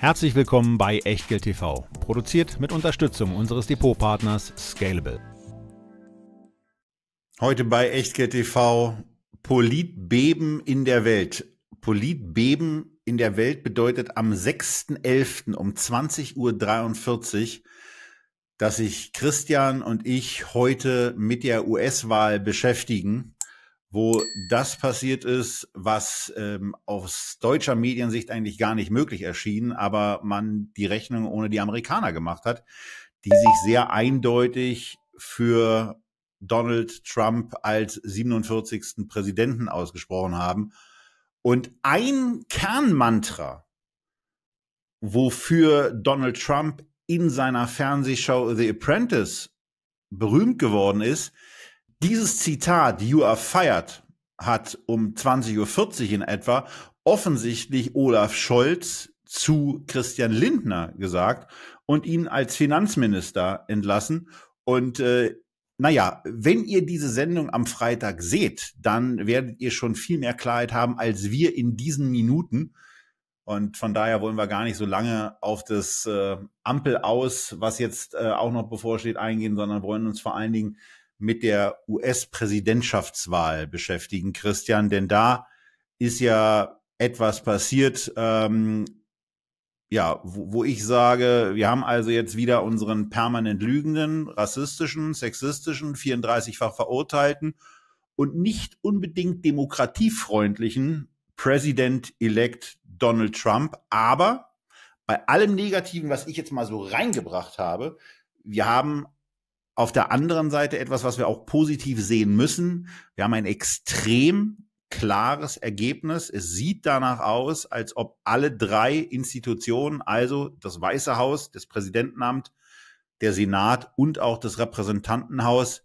Herzlich willkommen bei Echtgeld TV, produziert mit Unterstützung unseres Depotpartners Scalable. Heute bei Echtgeld TV Politbeben in der Welt. Politbeben in der Welt bedeutet am 6.11. um 20.43 Uhr, dass sich Christian und ich heute mit der US-Wahl beschäftigen wo das passiert ist, was ähm, aus deutscher Mediensicht eigentlich gar nicht möglich erschien, aber man die Rechnung ohne die Amerikaner gemacht hat, die sich sehr eindeutig für Donald Trump als 47. Präsidenten ausgesprochen haben. Und ein Kernmantra, wofür Donald Trump in seiner Fernsehshow The Apprentice berühmt geworden ist, dieses Zitat, You are fired, hat um 20.40 Uhr in etwa offensichtlich Olaf Scholz zu Christian Lindner gesagt und ihn als Finanzminister entlassen. Und äh, naja, wenn ihr diese Sendung am Freitag seht, dann werdet ihr schon viel mehr Klarheit haben als wir in diesen Minuten. Und von daher wollen wir gar nicht so lange auf das äh, Ampel aus, was jetzt äh, auch noch bevorsteht, eingehen, sondern wollen uns vor allen Dingen mit der US-Präsidentschaftswahl beschäftigen, Christian, denn da ist ja etwas passiert, ähm, ja, wo, wo ich sage, wir haben also jetzt wieder unseren permanent lügenden, rassistischen, sexistischen, 34-fach verurteilten und nicht unbedingt demokratiefreundlichen President-elect Donald Trump. Aber bei allem Negativen, was ich jetzt mal so reingebracht habe, wir haben auf der anderen Seite etwas, was wir auch positiv sehen müssen. Wir haben ein extrem klares Ergebnis. Es sieht danach aus, als ob alle drei Institutionen, also das Weiße Haus, das Präsidentenamt, der Senat und auch das Repräsentantenhaus,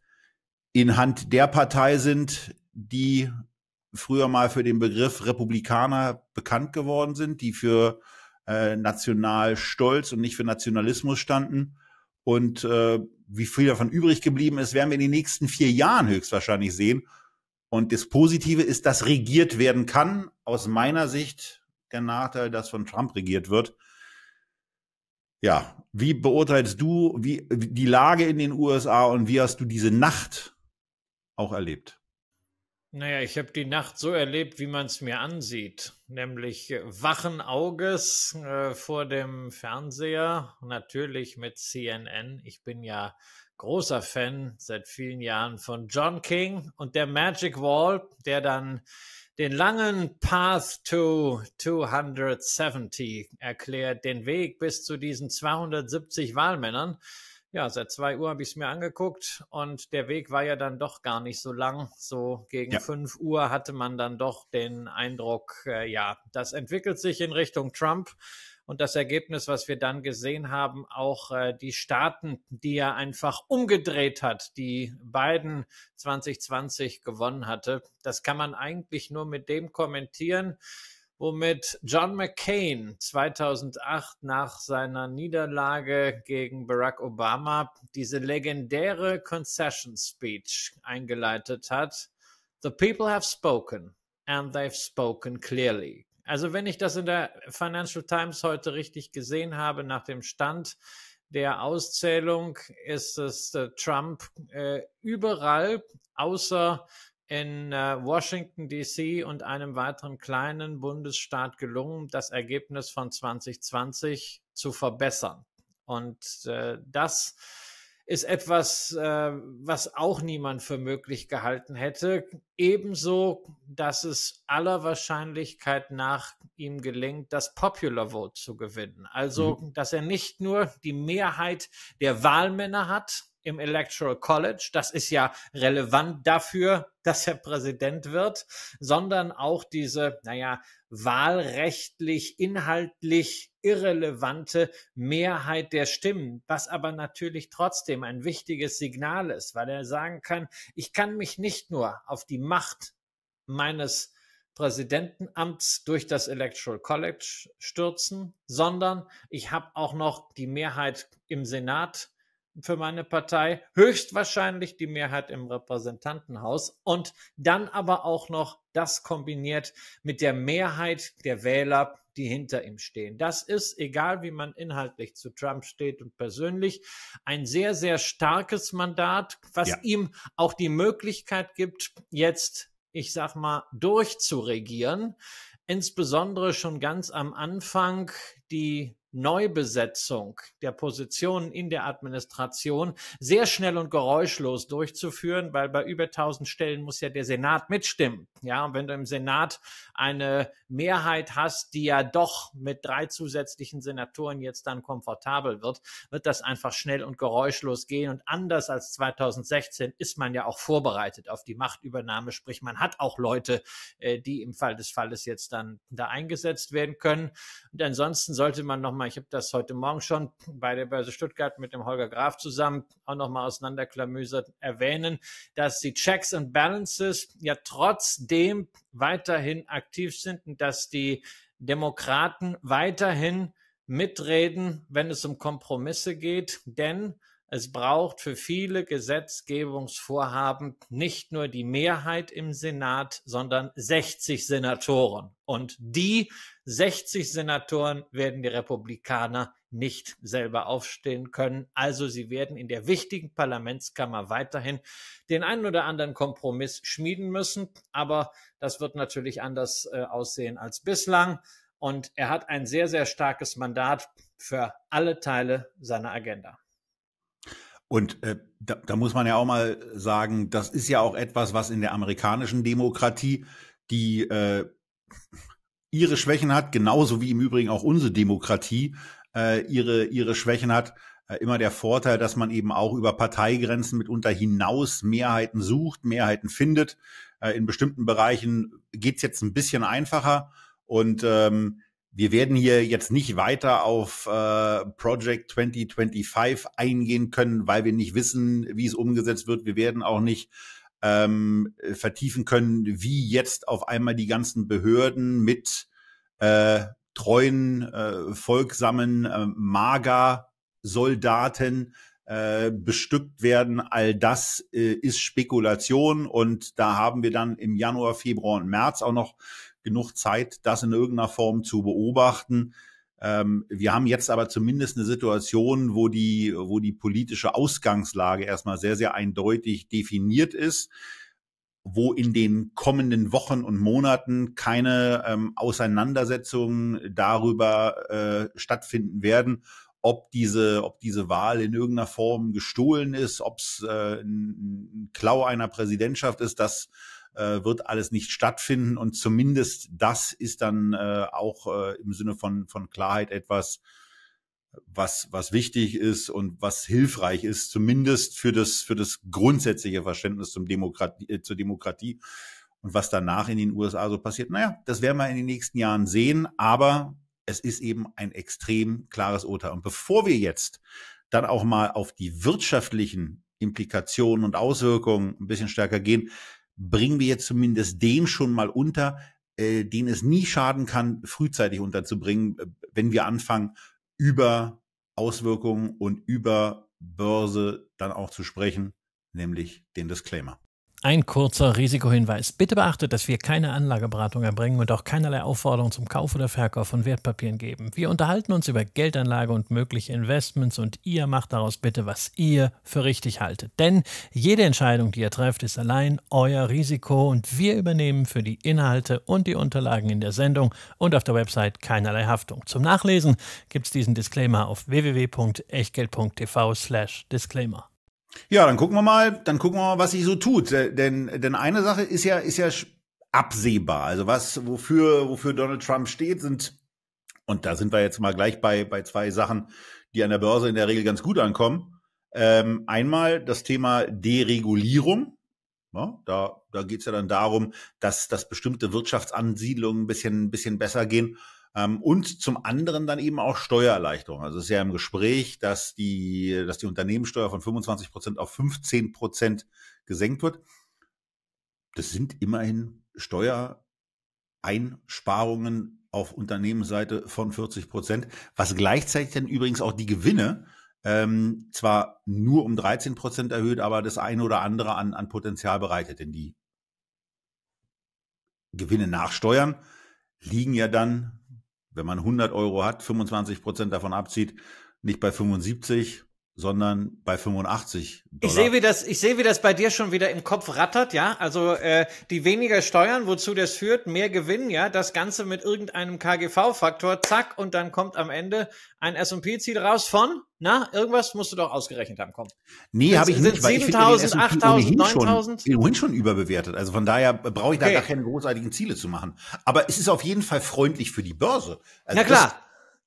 in Hand der Partei sind, die früher mal für den Begriff Republikaner bekannt geworden sind, die für äh, national stolz und nicht für Nationalismus standen und äh, wie viel davon übrig geblieben ist, werden wir in den nächsten vier Jahren höchstwahrscheinlich sehen. Und das Positive ist, dass regiert werden kann. Aus meiner Sicht der Nachteil, dass von Trump regiert wird. Ja, wie beurteilst du wie, die Lage in den USA und wie hast du diese Nacht auch erlebt? Naja, ich habe die Nacht so erlebt, wie man es mir ansieht, nämlich äh, wachen Auges äh, vor dem Fernseher, natürlich mit CNN. Ich bin ja großer Fan seit vielen Jahren von John King und der Magic Wall, der dann den langen Path to 270 erklärt, den Weg bis zu diesen 270 Wahlmännern ja, seit zwei Uhr habe ich es mir angeguckt und der Weg war ja dann doch gar nicht so lang. So gegen ja. fünf Uhr hatte man dann doch den Eindruck, äh, ja, das entwickelt sich in Richtung Trump. Und das Ergebnis, was wir dann gesehen haben, auch äh, die Staaten, die er einfach umgedreht hat, die Biden 2020 gewonnen hatte, das kann man eigentlich nur mit dem kommentieren, womit John McCain 2008 nach seiner Niederlage gegen Barack Obama diese legendäre Concession Speech eingeleitet hat. The people have spoken and they've spoken clearly. Also wenn ich das in der Financial Times heute richtig gesehen habe, nach dem Stand der Auszählung ist es äh, Trump äh, überall außer in äh, Washington, DC und einem weiteren kleinen Bundesstaat gelungen, das Ergebnis von 2020 zu verbessern. Und äh, das ist etwas, äh, was auch niemand für möglich gehalten hätte. Ebenso, dass es aller Wahrscheinlichkeit nach ihm gelingt, das Popular Vote zu gewinnen. Also, mhm. dass er nicht nur die Mehrheit der Wahlmänner hat, im Electoral College. Das ist ja relevant dafür, dass er Präsident wird, sondern auch diese, naja, wahlrechtlich, inhaltlich irrelevante Mehrheit der Stimmen, was aber natürlich trotzdem ein wichtiges Signal ist, weil er sagen kann, ich kann mich nicht nur auf die Macht meines Präsidentenamts durch das Electoral College stürzen, sondern ich habe auch noch die Mehrheit im Senat für meine Partei, höchstwahrscheinlich die Mehrheit im Repräsentantenhaus und dann aber auch noch das kombiniert mit der Mehrheit der Wähler, die hinter ihm stehen. Das ist, egal wie man inhaltlich zu Trump steht und persönlich, ein sehr, sehr starkes Mandat, was ja. ihm auch die Möglichkeit gibt, jetzt, ich sag mal, durchzuregieren. Insbesondere schon ganz am Anfang die Neubesetzung der Positionen in der Administration sehr schnell und geräuschlos durchzuführen, weil bei über 1000 Stellen muss ja der Senat mitstimmen. Ja, und wenn du im Senat eine Mehrheit hast, die ja doch mit drei zusätzlichen Senatoren jetzt dann komfortabel wird, wird das einfach schnell und geräuschlos gehen. Und anders als 2016 ist man ja auch vorbereitet auf die Machtübernahme. Sprich, man hat auch Leute, äh, die im Fall des Falles jetzt dann da eingesetzt werden können. Und ansonsten sollte man nochmal ich habe das heute Morgen schon bei der Börse Stuttgart mit dem Holger Graf zusammen auch nochmal auseinanderklamüsert erwähnen, dass die Checks and Balances ja trotzdem weiterhin aktiv sind und dass die Demokraten weiterhin mitreden, wenn es um Kompromisse geht, denn es braucht für viele Gesetzgebungsvorhaben nicht nur die Mehrheit im Senat, sondern 60 Senatoren. Und die 60 Senatoren werden die Republikaner nicht selber aufstehen können. Also sie werden in der wichtigen Parlamentskammer weiterhin den einen oder anderen Kompromiss schmieden müssen. Aber das wird natürlich anders äh, aussehen als bislang. Und er hat ein sehr, sehr starkes Mandat für alle Teile seiner Agenda. Und äh, da, da muss man ja auch mal sagen, das ist ja auch etwas, was in der amerikanischen Demokratie, die äh, ihre Schwächen hat, genauso wie im Übrigen auch unsere Demokratie äh, ihre, ihre Schwächen hat, äh, immer der Vorteil, dass man eben auch über Parteigrenzen mitunter hinaus Mehrheiten sucht, Mehrheiten findet. Äh, in bestimmten Bereichen geht es jetzt ein bisschen einfacher und ähm, wir werden hier jetzt nicht weiter auf äh, Project 2025 eingehen können, weil wir nicht wissen, wie es umgesetzt wird. Wir werden auch nicht ähm, vertiefen können, wie jetzt auf einmal die ganzen Behörden mit äh, treuen, äh, folgsamen äh, Magersoldaten äh, bestückt werden. All das äh, ist Spekulation und da haben wir dann im Januar, Februar und März auch noch genug Zeit, das in irgendeiner Form zu beobachten. Ähm, wir haben jetzt aber zumindest eine Situation, wo die, wo die politische Ausgangslage erstmal sehr, sehr eindeutig definiert ist, wo in den kommenden Wochen und Monaten keine ähm, Auseinandersetzungen darüber äh, stattfinden werden, ob diese, ob diese Wahl in irgendeiner Form gestohlen ist, ob es äh, ein Klau einer Präsidentschaft ist, das äh, wird alles nicht stattfinden. Und zumindest das ist dann äh, auch äh, im Sinne von, von Klarheit etwas, was, was wichtig ist und was hilfreich ist, zumindest für das, für das grundsätzliche Verständnis zum Demokratie, äh, zur Demokratie. Und was danach in den USA so passiert, naja, das werden wir in den nächsten Jahren sehen, aber es ist eben ein extrem klares Urteil. Und bevor wir jetzt dann auch mal auf die wirtschaftlichen Implikationen und Auswirkungen ein bisschen stärker gehen, bringen wir jetzt zumindest den schon mal unter, äh, den es nie schaden kann, frühzeitig unterzubringen, äh, wenn wir anfangen, über Auswirkungen und über Börse dann auch zu sprechen, nämlich den Disclaimer. Ein kurzer Risikohinweis. Bitte beachtet, dass wir keine Anlageberatung erbringen und auch keinerlei Aufforderung zum Kauf oder Verkauf von Wertpapieren geben. Wir unterhalten uns über Geldanlage und mögliche Investments und ihr macht daraus bitte, was ihr für richtig haltet. Denn jede Entscheidung, die ihr trefft, ist allein euer Risiko und wir übernehmen für die Inhalte und die Unterlagen in der Sendung und auf der Website keinerlei Haftung. Zum Nachlesen gibt es diesen Disclaimer auf www.echtgeld.tv slash Disclaimer. Ja, dann gucken wir mal, dann gucken wir mal, was sich so tut. Äh, denn, äh, denn eine Sache ist ja, ist ja absehbar. Also was, wofür, wofür Donald Trump steht, sind, und da sind wir jetzt mal gleich bei, bei zwei Sachen, die an der Börse in der Regel ganz gut ankommen. Ähm, einmal das Thema Deregulierung. Ja, da da geht's ja dann darum, dass, dass bestimmte Wirtschaftsansiedlungen ein bisschen, ein bisschen besser gehen ähm, und zum anderen dann eben auch Steuererleichterung. Also es ist ja im Gespräch, dass die, dass die Unternehmenssteuer von 25 Prozent auf 15 Prozent gesenkt wird. Das sind immerhin Steuereinsparungen auf Unternehmensseite von 40 Prozent, was gleichzeitig dann übrigens auch die Gewinne ähm, zwar nur um 13 Prozent erhöht, aber das eine oder andere an, an Potenzial bereitet. Denn die Gewinne nach Steuern liegen ja dann wenn man 100 Euro hat, 25 Prozent davon abzieht, nicht bei 75, sondern bei 85 Dollar. Ich sehe, wie das, ich sehe, wie das bei dir schon wieder im Kopf rattert, ja. Also äh, die weniger Steuern, wozu das führt, mehr Gewinn, ja. Das Ganze mit irgendeinem KGV-Faktor, zack, und dann kommt am Ende ein S&P-Ziel raus von, na, irgendwas musst du doch ausgerechnet haben, komm. Nee, habe ich nicht, weil 7000, 8000, 9000 ohnehin schon überbewertet. Also von daher brauche ich da gar keine großartigen Ziele zu machen. Aber es ist auf jeden Fall freundlich für die Börse. Also na klar, das,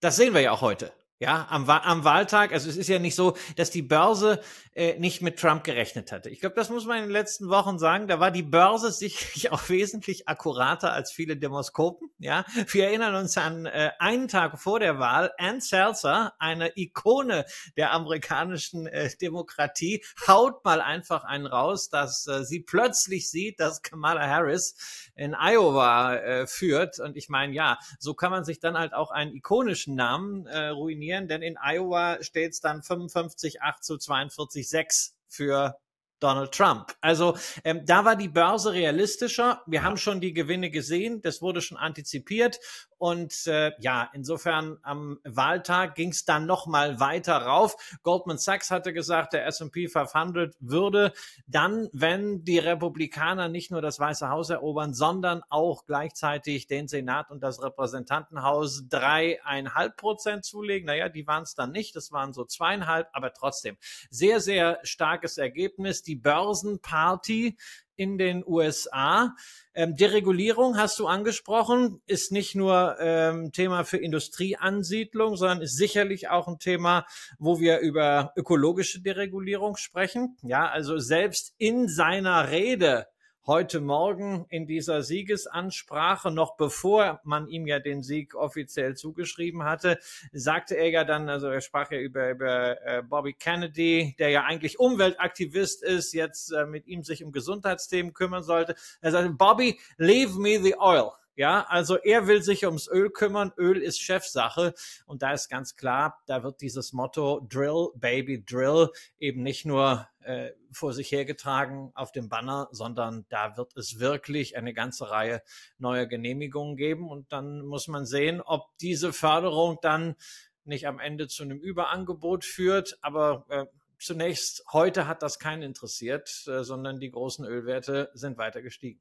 das sehen wir ja auch heute. Ja, am, am Wahltag, also es ist ja nicht so, dass die Börse äh, nicht mit Trump gerechnet hatte. Ich glaube, das muss man in den letzten Wochen sagen. Da war die Börse sicherlich auch wesentlich akkurater als viele Demoskopen. Ja, wir erinnern uns an äh, einen Tag vor der Wahl. Ann Seltzer, eine Ikone der amerikanischen äh, Demokratie, haut mal einfach einen raus, dass äh, sie plötzlich sieht, dass Kamala Harris in Iowa äh, führt. Und ich meine, ja, so kann man sich dann halt auch einen ikonischen Namen äh, ruinieren funktionieren, denn in Iowa steht es dann 55, 8 zu 42, 6 für Donald Trump. Also ähm, da war die Börse realistischer. Wir haben schon die Gewinne gesehen, das wurde schon antizipiert und äh, ja, insofern am Wahltag ging es dann nochmal weiter rauf. Goldman Sachs hatte gesagt, der SP 500 würde dann, wenn die Republikaner nicht nur das Weiße Haus erobern, sondern auch gleichzeitig den Senat und das Repräsentantenhaus dreieinhalb Prozent zulegen. Naja, die waren es dann nicht, das waren so zweieinhalb, aber trotzdem sehr, sehr starkes Ergebnis. Die Börsenparty in den USA. Ähm, Deregulierung hast du angesprochen, ist nicht nur ähm, Thema für Industrieansiedlung, sondern ist sicherlich auch ein Thema, wo wir über ökologische Deregulierung sprechen. Ja, also selbst in seiner Rede heute Morgen in dieser Siegesansprache, noch bevor man ihm ja den Sieg offiziell zugeschrieben hatte, sagte er ja dann, also er sprach ja über, über äh, Bobby Kennedy, der ja eigentlich Umweltaktivist ist, jetzt äh, mit ihm sich um Gesundheitsthemen kümmern sollte. Er sagte, Bobby, leave me the oil. Ja, also er will sich ums Öl kümmern. Öl ist Chefsache. Und da ist ganz klar, da wird dieses Motto Drill, Baby, Drill eben nicht nur äh, vor sich hergetragen auf dem Banner, sondern da wird es wirklich eine ganze Reihe neuer Genehmigungen geben. Und dann muss man sehen, ob diese Förderung dann nicht am Ende zu einem Überangebot führt. Aber äh, zunächst, heute hat das keinen interessiert, äh, sondern die großen Ölwerte sind weiter gestiegen.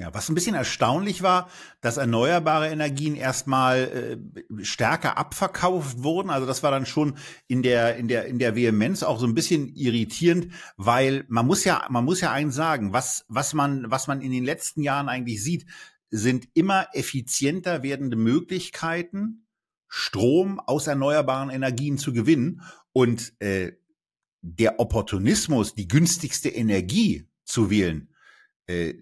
Ja, was ein bisschen erstaunlich war, dass erneuerbare Energien erstmal äh, stärker abverkauft wurden. Also das war dann schon in der in der in der Vehemenz auch so ein bisschen irritierend, weil man muss ja man muss ja eins sagen, was was man was man in den letzten Jahren eigentlich sieht, sind immer effizienter werdende Möglichkeiten, Strom aus erneuerbaren Energien zu gewinnen und äh, der Opportunismus, die günstigste Energie zu wählen. Äh,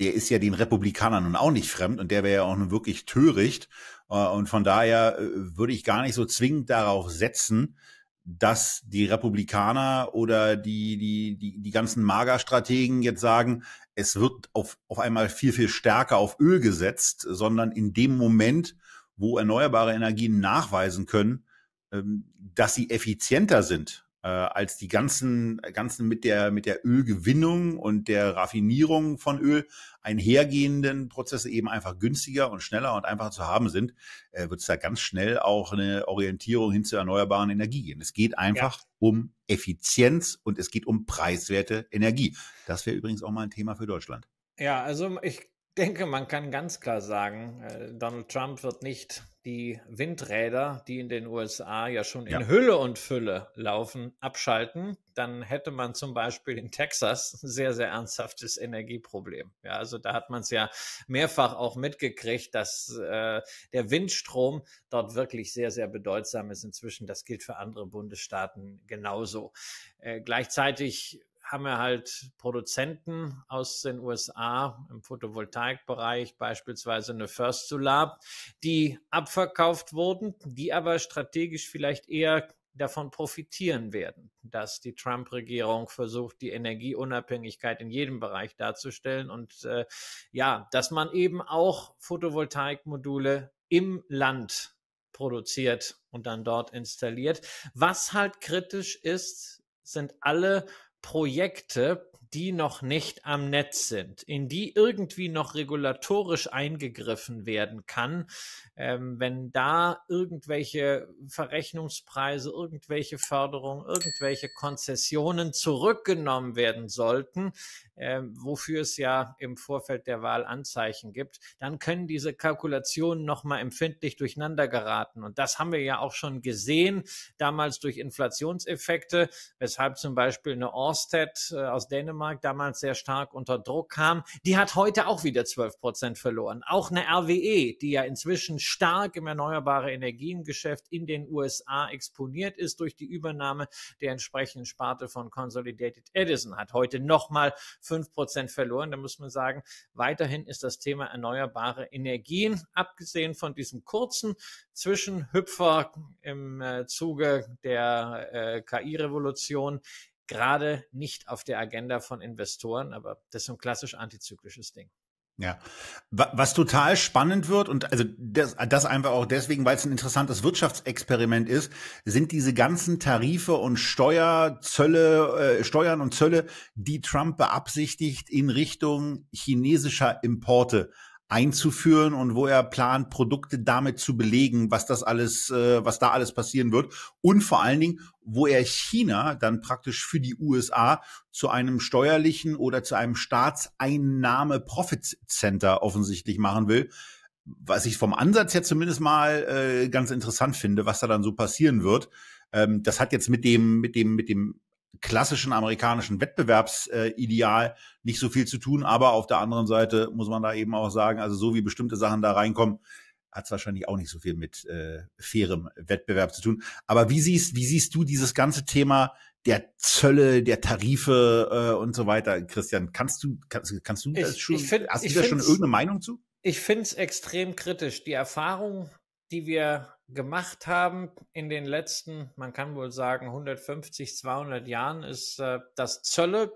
der ist ja den Republikanern nun auch nicht fremd und der wäre ja auch nun wirklich töricht. Äh, und von daher äh, würde ich gar nicht so zwingend darauf setzen, dass die Republikaner oder die, die, die, die ganzen Magerstrategen jetzt sagen, es wird auf, auf einmal viel, viel stärker auf Öl gesetzt, sondern in dem Moment, wo erneuerbare Energien nachweisen können, ähm, dass sie effizienter sind äh, als die ganzen, ganzen mit der, mit der Ölgewinnung und der Raffinierung von Öl einhergehenden Prozesse eben einfach günstiger und schneller und einfacher zu haben sind, äh, wird es da ganz schnell auch eine Orientierung hin zu erneuerbaren Energie gehen. Es geht einfach ja. um Effizienz und es geht um preiswerte Energie. Das wäre übrigens auch mal ein Thema für Deutschland. Ja, also ich denke, man kann ganz klar sagen, äh, Donald Trump wird nicht die Windräder, die in den USA ja schon in ja. Hülle und Fülle laufen, abschalten, dann hätte man zum Beispiel in Texas ein sehr, sehr ernsthaftes Energieproblem. Ja, also da hat man es ja mehrfach auch mitgekriegt, dass äh, der Windstrom dort wirklich sehr, sehr bedeutsam ist inzwischen. Das gilt für andere Bundesstaaten genauso. Äh, gleichzeitig haben wir halt Produzenten aus den USA im Photovoltaikbereich, beispielsweise eine First Solar, die abverkauft wurden, die aber strategisch vielleicht eher davon profitieren werden, dass die Trump-Regierung versucht, die Energieunabhängigkeit in jedem Bereich darzustellen und äh, ja, dass man eben auch Photovoltaikmodule im Land produziert und dann dort installiert. Was halt kritisch ist, sind alle Projekte die noch nicht am Netz sind, in die irgendwie noch regulatorisch eingegriffen werden kann, ähm, wenn da irgendwelche Verrechnungspreise, irgendwelche Förderungen, irgendwelche Konzessionen zurückgenommen werden sollten, ähm, wofür es ja im Vorfeld der Wahl Anzeichen gibt, dann können diese Kalkulationen nochmal empfindlich durcheinander geraten. Und das haben wir ja auch schon gesehen, damals durch Inflationseffekte, weshalb zum Beispiel eine Orsted äh, aus Dänemark Aktienmarkt damals sehr stark unter Druck kam. Die hat heute auch wieder 12 Prozent verloren. Auch eine RWE, die ja inzwischen stark im erneuerbare Energiengeschäft in den USA exponiert ist durch die Übernahme der entsprechenden Sparte von Consolidated Edison, hat heute nochmal 5 Prozent verloren. Da muss man sagen, weiterhin ist das Thema erneuerbare Energien, abgesehen von diesem kurzen Zwischenhüpfer im äh, Zuge der äh, KI-Revolution, gerade nicht auf der Agenda von Investoren, aber das ist ein klassisch antizyklisches Ding. Ja, was total spannend wird und also das, das einfach auch deswegen, weil es ein interessantes Wirtschaftsexperiment ist, sind diese ganzen Tarife und Steuer, Zölle, äh, Steuern und Zölle, die Trump beabsichtigt in Richtung chinesischer Importe einzuführen und wo er plant, Produkte damit zu belegen, was das alles, äh, was da alles passieren wird und vor allen Dingen, wo er China dann praktisch für die USA zu einem steuerlichen oder zu einem Staatseinnahme-Profit-Center offensichtlich machen will. Was ich vom Ansatz her zumindest mal äh, ganz interessant finde, was da dann so passieren wird. Ähm, das hat jetzt mit dem, mit dem, mit dem klassischen amerikanischen Wettbewerbsideal äh, nicht so viel zu tun. Aber auf der anderen Seite muss man da eben auch sagen, also so wie bestimmte Sachen da reinkommen, hat es wahrscheinlich auch nicht so viel mit äh, fairem Wettbewerb zu tun. Aber wie siehst, wie siehst du dieses ganze Thema der Zölle, der Tarife äh, und so weiter, Christian? Kannst du, kannst, kannst du ich, das schon, find, hast du da schon irgendeine Meinung zu? Ich finde es extrem kritisch. Die Erfahrung, die wir gemacht haben in den letzten, man kann wohl sagen, 150, 200 Jahren, ist, äh, dass Zölle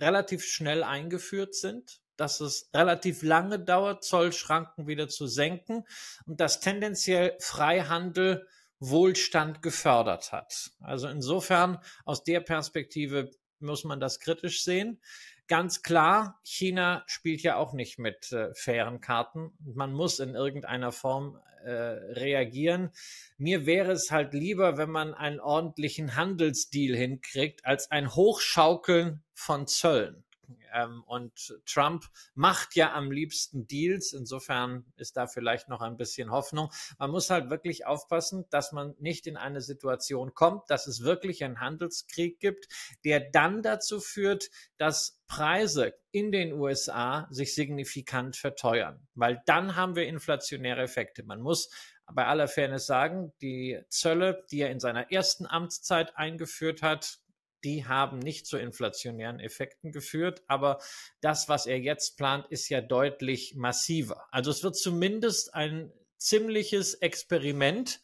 relativ schnell eingeführt sind dass es relativ lange dauert, Zollschranken wieder zu senken und dass tendenziell Freihandel Wohlstand gefördert hat. Also insofern aus der Perspektive muss man das kritisch sehen. Ganz klar, China spielt ja auch nicht mit äh, fairen Karten. Man muss in irgendeiner Form äh, reagieren. Mir wäre es halt lieber, wenn man einen ordentlichen Handelsdeal hinkriegt, als ein Hochschaukeln von Zöllen. Ähm, und Trump macht ja am liebsten Deals. Insofern ist da vielleicht noch ein bisschen Hoffnung. Man muss halt wirklich aufpassen, dass man nicht in eine Situation kommt, dass es wirklich einen Handelskrieg gibt, der dann dazu führt, dass Preise in den USA sich signifikant verteuern, weil dann haben wir inflationäre Effekte. Man muss bei aller Fairness sagen, die Zölle, die er in seiner ersten Amtszeit eingeführt hat, die haben nicht zu inflationären Effekten geführt, aber das, was er jetzt plant, ist ja deutlich massiver. Also es wird zumindest ein ziemliches Experiment.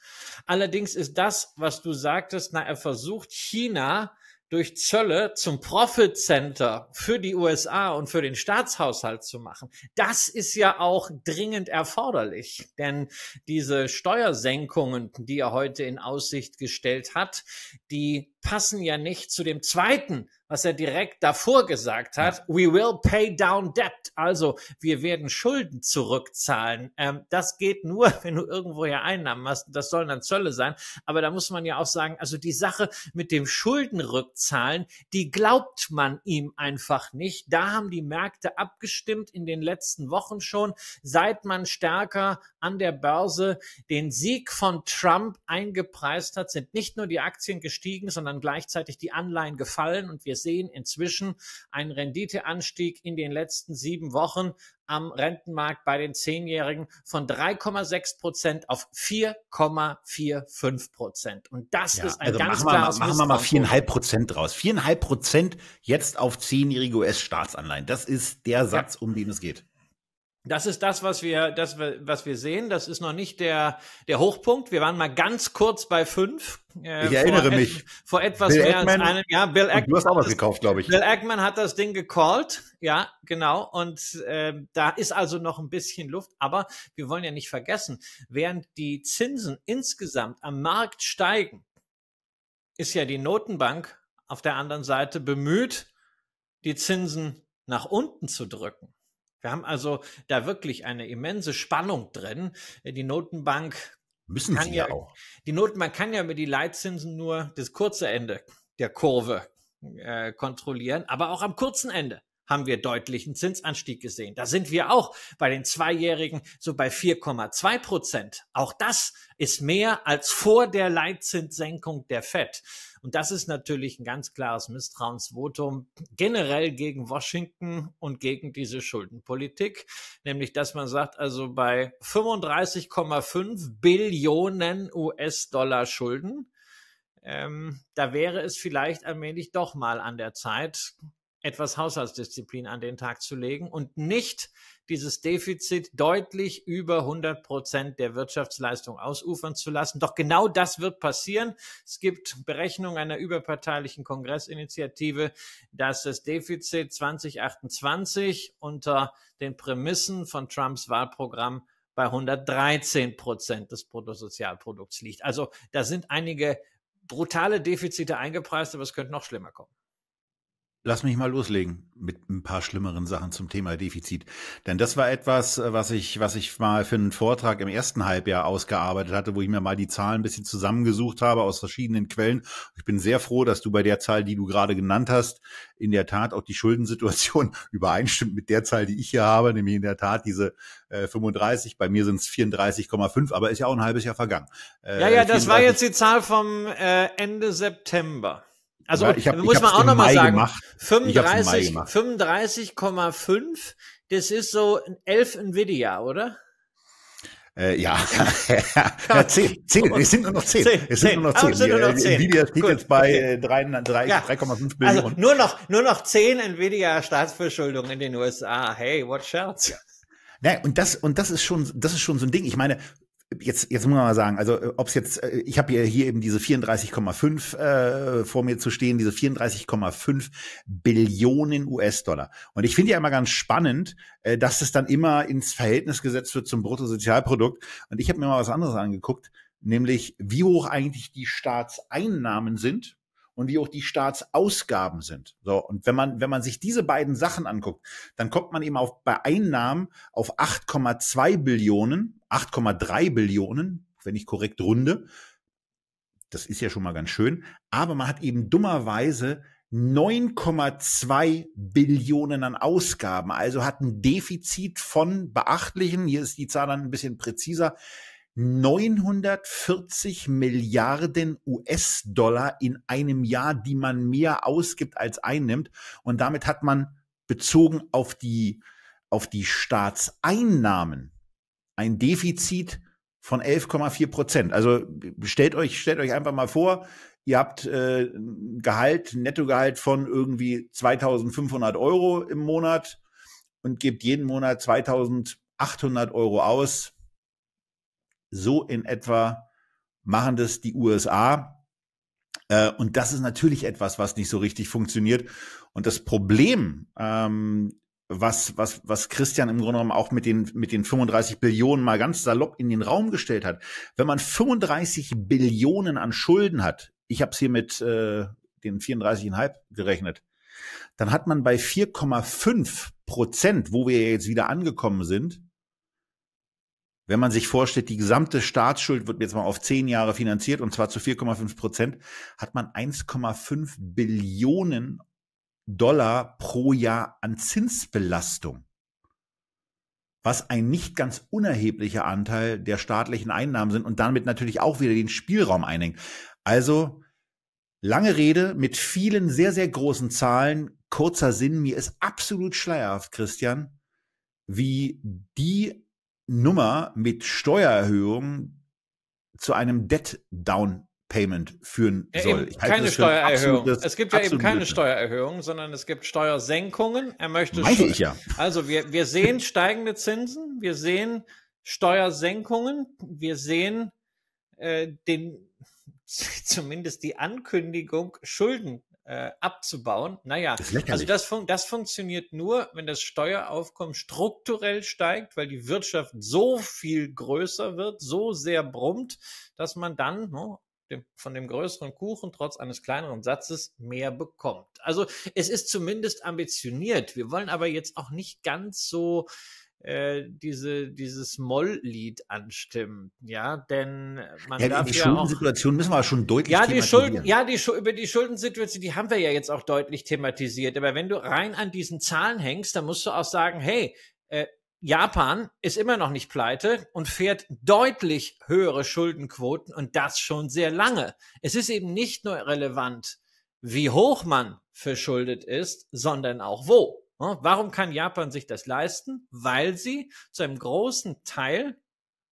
Allerdings ist das, was du sagtest, na, er versucht China durch Zölle zum Profit Center für die USA und für den Staatshaushalt zu machen. Das ist ja auch dringend erforderlich, denn diese Steuersenkungen, die er heute in Aussicht gestellt hat, die passen ja nicht zu dem zweiten, was er direkt davor gesagt hat. We will pay down debt. Also wir werden Schulden zurückzahlen. Ähm, das geht nur, wenn du irgendwo irgendwoher Einnahmen hast. Das sollen dann Zölle sein. Aber da muss man ja auch sagen, also die Sache mit dem Schuldenrückzahlen, die glaubt man ihm einfach nicht. Da haben die Märkte abgestimmt in den letzten Wochen schon, seit man stärker an der Börse den Sieg von Trump eingepreist hat, sind nicht nur die Aktien gestiegen, sondern sondern gleichzeitig die Anleihen gefallen und wir sehen inzwischen einen Renditeanstieg in den letzten sieben Wochen am Rentenmarkt bei den Zehnjährigen von 3,6 Prozent auf 4,45 Prozent. Und das ja, ist ein also ganz machen klares wir, Machen wir mal viereinhalb Prozent draus. Viereinhalb Prozent jetzt auf zehnjährige US-Staatsanleihen. Das ist der Satz, ja. um den es geht. Das ist das, was wir, das, was wir sehen. Das ist noch nicht der, der Hochpunkt. Wir waren mal ganz kurz bei fünf. Äh, ich erinnere mich. Et, vor etwas Bill mehr Eggman, als einem Jahr. Bill Eggman. Du hast auch was gekauft, glaube ich. Bill Eggman hat das Ding gecallt. Ja, genau. Und äh, da ist also noch ein bisschen Luft. Aber wir wollen ja nicht vergessen, während die Zinsen insgesamt am Markt steigen, ist ja die Notenbank auf der anderen Seite bemüht, die Zinsen nach unten zu drücken. Wir haben also da wirklich eine immense Spannung drin. Äh, die Notenbank müssen kann sie ja, auch. Die Notenbank kann ja mit die Leitzinsen nur das kurze Ende der Kurve äh, kontrollieren, aber auch am kurzen Ende haben wir deutlichen Zinsanstieg gesehen. Da sind wir auch bei den Zweijährigen so bei 4,2 Prozent. Auch das ist mehr als vor der Leitzinssenkung der FED. Und das ist natürlich ein ganz klares Misstrauensvotum generell gegen Washington und gegen diese Schuldenpolitik. Nämlich, dass man sagt, also bei 35,5 Billionen US-Dollar Schulden, ähm, da wäre es vielleicht allmählich doch mal an der Zeit, etwas Haushaltsdisziplin an den Tag zu legen und nicht dieses Defizit deutlich über 100 Prozent der Wirtschaftsleistung ausufern zu lassen. Doch genau das wird passieren. Es gibt Berechnungen einer überparteilichen Kongressinitiative, dass das Defizit 2028 unter den Prämissen von Trumps Wahlprogramm bei 113 Prozent des Bruttosozialprodukts liegt. Also da sind einige brutale Defizite eingepreist, aber es könnte noch schlimmer kommen. Lass mich mal loslegen mit ein paar schlimmeren Sachen zum Thema Defizit. Denn das war etwas, äh, was ich, was ich mal für einen Vortrag im ersten Halbjahr ausgearbeitet hatte, wo ich mir mal die Zahlen ein bisschen zusammengesucht habe aus verschiedenen Quellen. Ich bin sehr froh, dass du bei der Zahl, die du gerade genannt hast, in der Tat auch die Schuldensituation übereinstimmt mit der Zahl, die ich hier habe, nämlich in der Tat diese äh, 35. Bei mir sind es 34,5, aber ist ja auch ein halbes Jahr vergangen. Äh, ja, ja, das 34. war jetzt die Zahl vom äh, Ende September. Also ich hab, muss ich man auch nochmal sagen, gemacht. 35, 35,5, das ist so 11 Nvidia, oder? Äh, ja, ja zehn, zehn, es sind nur noch 10. es sind nur noch zehn. Sind nur noch zehn. Äh, Nvidia steht Gut. jetzt bei äh, drei, drei, ja. 3,5 Millionen. Also nur noch, nur noch zehn Nvidia-Staatsverschuldung in den USA. Hey, watch out. Ja. Naja, und das, und das ist schon, das ist schon so ein Ding. Ich meine, jetzt, jetzt muss man mal sagen, also äh, ob es jetzt, äh, ich habe hier, hier eben diese 34,5 äh, vor mir zu stehen, diese 34,5 Billionen US-Dollar. Und ich finde ja immer ganz spannend, äh, dass es dann immer ins Verhältnis gesetzt wird zum Bruttosozialprodukt. Und ich habe mir mal was anderes angeguckt, nämlich wie hoch eigentlich die Staatseinnahmen sind und wie auch die Staatsausgaben sind. So. Und wenn man, wenn man sich diese beiden Sachen anguckt, dann kommt man eben auf, bei Einnahmen auf 8,2 Billionen, 8,3 Billionen, wenn ich korrekt runde. Das ist ja schon mal ganz schön. Aber man hat eben dummerweise 9,2 Billionen an Ausgaben, also hat ein Defizit von beachtlichen, hier ist die Zahl dann ein bisschen präziser, 940 Milliarden US-Dollar in einem Jahr, die man mehr ausgibt als einnimmt. Und damit hat man bezogen auf die, auf die Staatseinnahmen ein Defizit von 11,4 Prozent. Also stellt euch, stellt euch einfach mal vor, ihr habt äh, Gehalt, Nettogehalt von irgendwie 2500 Euro im Monat und gebt jeden Monat 2800 Euro aus so in etwa machen das die USA. Äh, und das ist natürlich etwas, was nicht so richtig funktioniert. Und das Problem, ähm, was, was, was Christian im Grunde genommen auch mit den, mit den 35 Billionen mal ganz salopp in den Raum gestellt hat. Wenn man 35 Billionen an Schulden hat, ich habe es hier mit äh, den 34,5 gerechnet, dann hat man bei 4,5 Prozent, wo wir jetzt wieder angekommen sind, wenn man sich vorstellt, die gesamte Staatsschuld wird jetzt mal auf zehn Jahre finanziert und zwar zu 4,5 Prozent, hat man 1,5 Billionen Dollar pro Jahr an Zinsbelastung, was ein nicht ganz unerheblicher Anteil der staatlichen Einnahmen sind und damit natürlich auch wieder den Spielraum einhängt. Also lange Rede mit vielen sehr, sehr großen Zahlen, kurzer Sinn. Mir ist absolut schleierhaft, Christian, wie die Nummer mit Steuererhöhung zu einem Debt Down Payment führen ja, soll. keine Steuererhöhung. Es gibt ja eben keine Glück. Steuererhöhung, sondern es gibt Steuersenkungen. Er möchte. Weiß ich ja. Also wir, wir sehen steigende Zinsen, wir sehen Steuersenkungen, wir sehen äh, den zumindest die Ankündigung, Schulden äh, abzubauen. Naja, das also das, fun das funktioniert nur, wenn das Steueraufkommen strukturell steigt, weil die Wirtschaft so viel größer wird, so sehr brummt, dass man dann, no, ne, dem, von dem größeren Kuchen trotz eines kleineren Satzes mehr bekommt. Also es ist zumindest ambitioniert. Wir wollen aber jetzt auch nicht ganz so äh, diese, dieses Moll-Lied anstimmen. Ja, denn man ja, darf die ja Schuldensituation auch, müssen wir schon deutlich ja, die Schulden, ja, die über die Schuldensituation, die haben wir ja jetzt auch deutlich thematisiert. Aber wenn du rein an diesen Zahlen hängst, dann musst du auch sagen, hey, äh, Japan ist immer noch nicht pleite und fährt deutlich höhere Schuldenquoten und das schon sehr lange. Es ist eben nicht nur relevant, wie hoch man verschuldet ist, sondern auch wo. Warum kann Japan sich das leisten? Weil sie zu einem großen Teil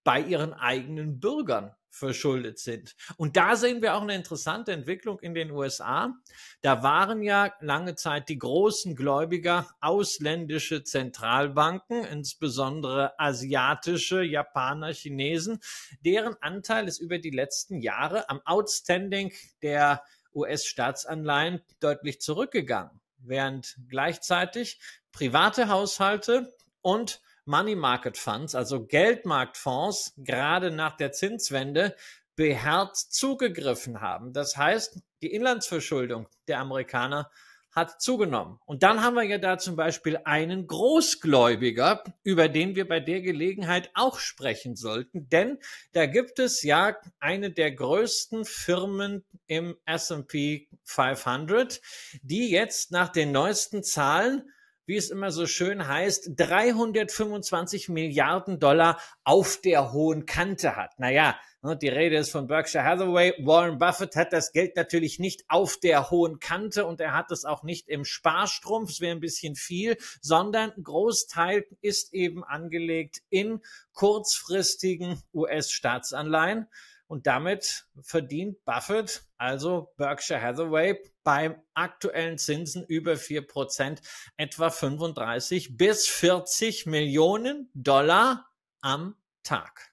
bei ihren eigenen Bürgern verschuldet sind. Und da sehen wir auch eine interessante Entwicklung in den USA. Da waren ja lange Zeit die großen Gläubiger ausländische Zentralbanken, insbesondere asiatische, Japaner, Chinesen, deren Anteil ist über die letzten Jahre am Outstanding der US-Staatsanleihen deutlich zurückgegangen während gleichzeitig private Haushalte und Money Market Funds, also Geldmarktfonds, gerade nach der Zinswende beherzt zugegriffen haben. Das heißt, die Inlandsverschuldung der Amerikaner hat zugenommen. Und dann haben wir ja da zum Beispiel einen Großgläubiger, über den wir bei der Gelegenheit auch sprechen sollten, denn da gibt es ja eine der größten Firmen im S&P 500, die jetzt nach den neuesten Zahlen wie es immer so schön heißt, 325 Milliarden Dollar auf der hohen Kante hat. Naja, Ne, die Rede ist von Berkshire Hathaway. Warren Buffett hat das Geld natürlich nicht auf der hohen Kante und er hat es auch nicht im Sparstrumpf, es wäre ein bisschen viel, sondern Großteil ist eben angelegt in kurzfristigen US-Staatsanleihen. Und damit verdient Buffett, also Berkshire Hathaway, beim aktuellen Zinsen über vier Prozent etwa 35 bis 40 Millionen Dollar am Tag.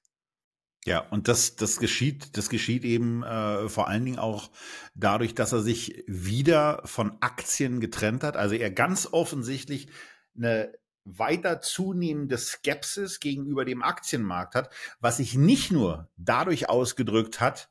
Ja, und das, das geschieht, das geschieht eben äh, vor allen Dingen auch dadurch, dass er sich wieder von Aktien getrennt hat. Also er ganz offensichtlich eine weiter zunehmende Skepsis gegenüber dem Aktienmarkt hat, was sich nicht nur dadurch ausgedrückt hat,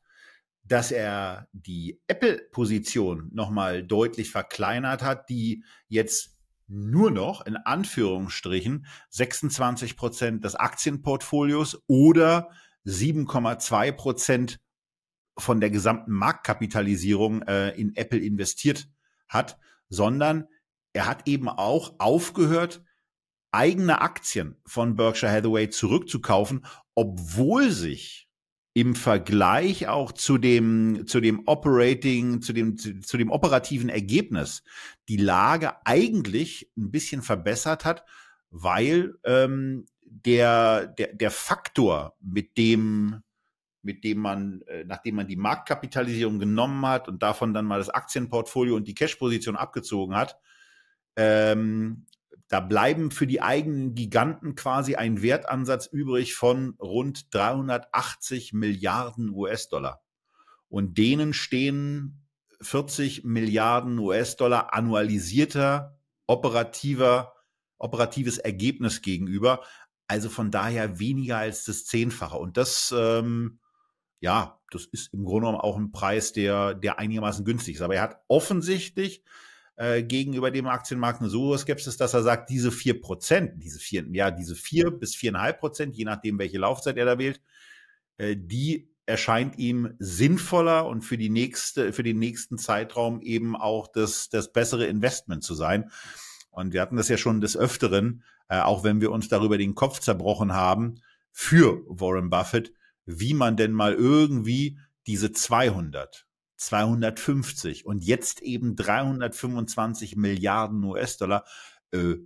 dass er die Apple-Position nochmal deutlich verkleinert hat, die jetzt nur noch in Anführungsstrichen 26 Prozent des Aktienportfolios oder 7,2 Prozent von der gesamten Marktkapitalisierung äh, in Apple investiert hat, sondern er hat eben auch aufgehört, eigene Aktien von Berkshire Hathaway zurückzukaufen, obwohl sich im Vergleich auch zu dem, zu dem Operating, zu dem, zu, zu dem operativen Ergebnis die Lage eigentlich ein bisschen verbessert hat, weil ähm, der, der, der Faktor, mit dem, mit dem man, äh, nachdem man die Marktkapitalisierung genommen hat und davon dann mal das Aktienportfolio und die Cash-Position abgezogen hat, ähm, da bleiben für die eigenen Giganten quasi ein Wertansatz übrig von rund 380 Milliarden US-Dollar. Und denen stehen 40 Milliarden US-Dollar annualisierter operativer operatives Ergebnis gegenüber. Also von daher weniger als das Zehnfache. Und das, ähm, ja, das ist im Grunde genommen auch ein Preis, der, der einigermaßen günstig ist. Aber er hat offensichtlich äh, gegenüber dem Aktienmarkt eine so hohe Skepsis, dass er sagt, diese vier Prozent, diese vier, ja, diese vier bis viereinhalb Prozent, je nachdem, welche Laufzeit er da wählt, äh, die erscheint ihm sinnvoller und für die nächste, für den nächsten Zeitraum eben auch das, das bessere Investment zu sein. Und wir hatten das ja schon des Öfteren, äh, auch wenn wir uns darüber den Kopf zerbrochen haben, für Warren Buffett, wie man denn mal irgendwie diese 200, 250 und jetzt eben 325 Milliarden US-Dollar äh,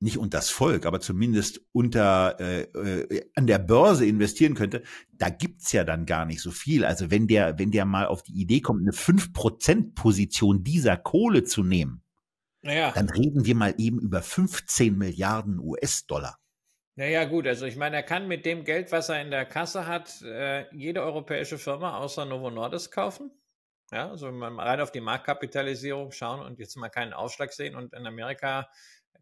nicht unter das Volk, aber zumindest unter äh, äh, an der Börse investieren könnte, da gibt's ja dann gar nicht so viel. Also wenn der, wenn der mal auf die Idee kommt, eine 5%-Position dieser Kohle zu nehmen, naja. Dann reden wir mal eben über 15 Milliarden US-Dollar. Naja gut, also ich meine, er kann mit dem Geld, was er in der Kasse hat, äh, jede europäische Firma außer Novo Nordisk kaufen. Ja, also wenn wir rein auf die Marktkapitalisierung schauen und jetzt mal keinen Ausschlag sehen und in Amerika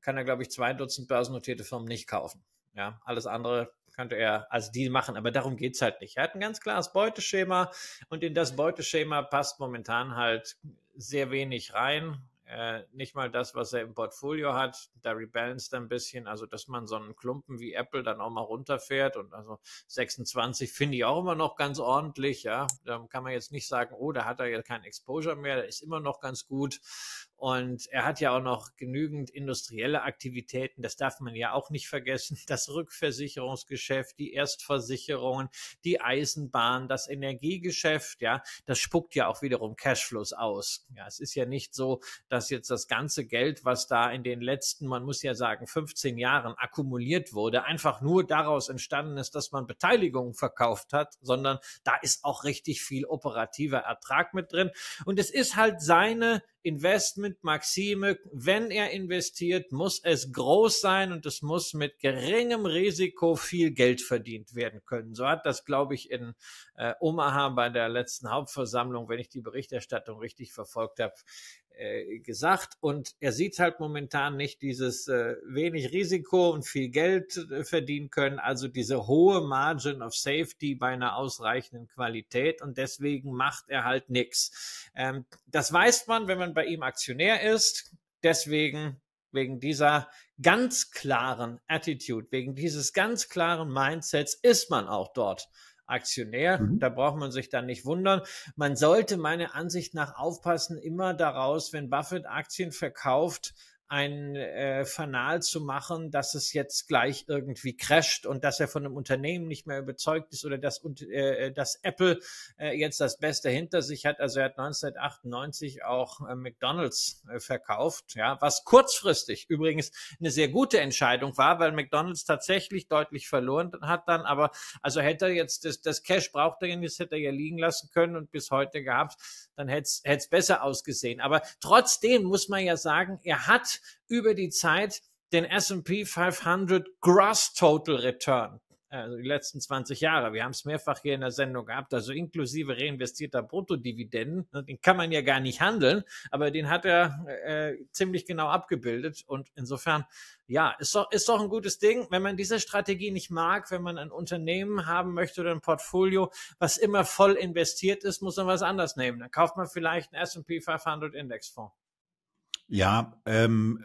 kann er, glaube ich, zwei Dutzend börsennotierte Firmen nicht kaufen. Ja, alles andere könnte er als Deal machen, aber darum geht es halt nicht. Er hat ein ganz klares Beuteschema und in das Beuteschema passt momentan halt sehr wenig rein äh, nicht mal das, was er im Portfolio hat, da rebalanced ein bisschen, also dass man so einen Klumpen wie Apple dann auch mal runterfährt und also 26 finde ich auch immer noch ganz ordentlich, ja, da kann man jetzt nicht sagen, oh, da hat er ja kein Exposure mehr, der ist immer noch ganz gut und er hat ja auch noch genügend industrielle Aktivitäten, das darf man ja auch nicht vergessen, das Rückversicherungsgeschäft, die Erstversicherungen, die Eisenbahn, das Energiegeschäft, ja, das spuckt ja auch wiederum Cashflows aus. Ja, es ist ja nicht so, dass dass jetzt das ganze Geld, was da in den letzten, man muss ja sagen, 15 Jahren akkumuliert wurde, einfach nur daraus entstanden ist, dass man Beteiligungen verkauft hat, sondern da ist auch richtig viel operativer Ertrag mit drin. Und es ist halt seine Investment Maxime, wenn er investiert, muss es groß sein und es muss mit geringem Risiko viel Geld verdient werden können. So hat das, glaube ich, in äh, Omaha bei der letzten Hauptversammlung, wenn ich die Berichterstattung richtig verfolgt habe, äh, gesagt und er sieht halt momentan nicht dieses äh, wenig Risiko und viel Geld äh, verdienen können, also diese hohe Margin of Safety bei einer ausreichenden Qualität und deswegen macht er halt nichts. Ähm, das weiß man, wenn man bei ihm Aktionär ist. Deswegen, wegen dieser ganz klaren Attitude, wegen dieses ganz klaren Mindsets ist man auch dort Aktionär. Mhm. Da braucht man sich dann nicht wundern. Man sollte meiner Ansicht nach aufpassen, immer daraus, wenn Buffett Aktien verkauft, ein äh, Fanal zu machen, dass es jetzt gleich irgendwie crasht und dass er von einem Unternehmen nicht mehr überzeugt ist oder dass, und, äh, äh dass Apple äh, jetzt das Beste hinter sich hat. Also er hat 1998 auch äh, McDonald's äh, verkauft, ja, was kurzfristig übrigens eine sehr gute Entscheidung war, weil McDonald's tatsächlich deutlich verloren hat dann, aber also hätte er jetzt das, das Cash braucht er ja nicht, hätte er ja liegen lassen können und bis heute gehabt, dann hätte es besser ausgesehen. Aber trotzdem muss man ja sagen, er hat über die Zeit den S&P 500 Gross Total Return, also die letzten 20 Jahre. Wir haben es mehrfach hier in der Sendung gehabt, also inklusive reinvestierter Bruttodividenden. Den kann man ja gar nicht handeln, aber den hat er äh, ziemlich genau abgebildet. Und insofern, ja, ist doch, ist doch ein gutes Ding, wenn man diese Strategie nicht mag, wenn man ein Unternehmen haben möchte oder ein Portfolio, was immer voll investiert ist, muss man was anderes nehmen. Dann kauft man vielleicht einen S&P 500 Indexfonds. Ja, ähm,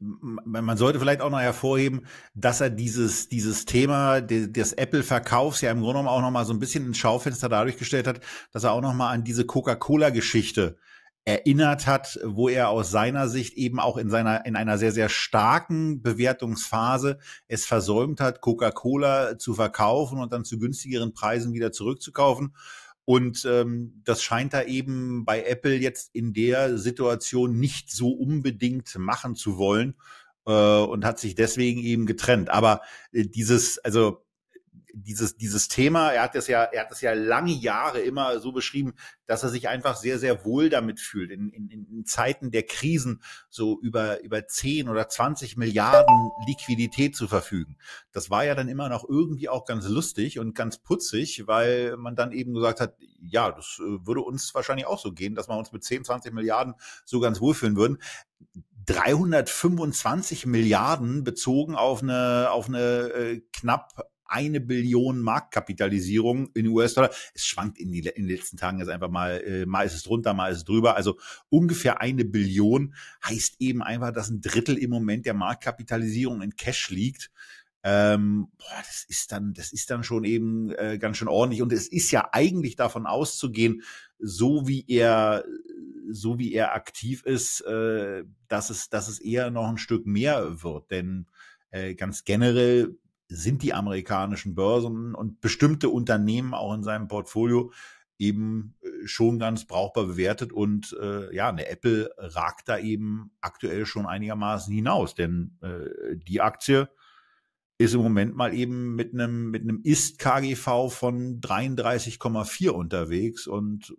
man sollte vielleicht auch noch hervorheben, dass er dieses, dieses Thema des Apple-Verkaufs ja im Grunde genommen auch noch mal so ein bisschen ins Schaufenster dadurch gestellt hat, dass er auch noch mal an diese Coca-Cola-Geschichte erinnert hat, wo er aus seiner Sicht eben auch in seiner in einer sehr sehr starken Bewertungsphase es versäumt hat, Coca-Cola zu verkaufen und dann zu günstigeren Preisen wieder zurückzukaufen und ähm, das scheint da eben bei Apple jetzt in der Situation nicht so unbedingt machen zu wollen äh, und hat sich deswegen eben getrennt. Aber äh, dieses, also dieses, dieses Thema, er hat das ja, er hat das ja lange Jahre immer so beschrieben, dass er sich einfach sehr, sehr wohl damit fühlt. In, in, in Zeiten der Krisen so über, über 10 oder 20 Milliarden Liquidität zu verfügen. Das war ja dann immer noch irgendwie auch ganz lustig und ganz putzig, weil man dann eben gesagt hat, ja, das äh, würde uns wahrscheinlich auch so gehen, dass wir uns mit 10, 20 Milliarden so ganz wohlfühlen würden. 325 Milliarden bezogen auf eine auf eine äh, knapp eine Billion Marktkapitalisierung in US-Dollar. Es schwankt in, die, in den letzten Tagen jetzt einfach mal, äh, mal ist es drunter, mal ist es drüber. Also ungefähr eine Billion heißt eben einfach, dass ein Drittel im Moment der Marktkapitalisierung in Cash liegt. Ähm, boah, das ist dann, das ist dann schon eben äh, ganz schön ordentlich. Und es ist ja eigentlich davon auszugehen, so wie er, so wie er aktiv ist, äh, dass es, dass es eher noch ein Stück mehr wird. Denn äh, ganz generell sind die amerikanischen Börsen und bestimmte Unternehmen auch in seinem Portfolio eben äh, schon ganz brauchbar bewertet und äh, ja, eine Apple ragt da eben aktuell schon einigermaßen hinaus, denn äh, die Aktie ist im Moment mal eben mit einem mit einem ist KGV von 33,4 unterwegs und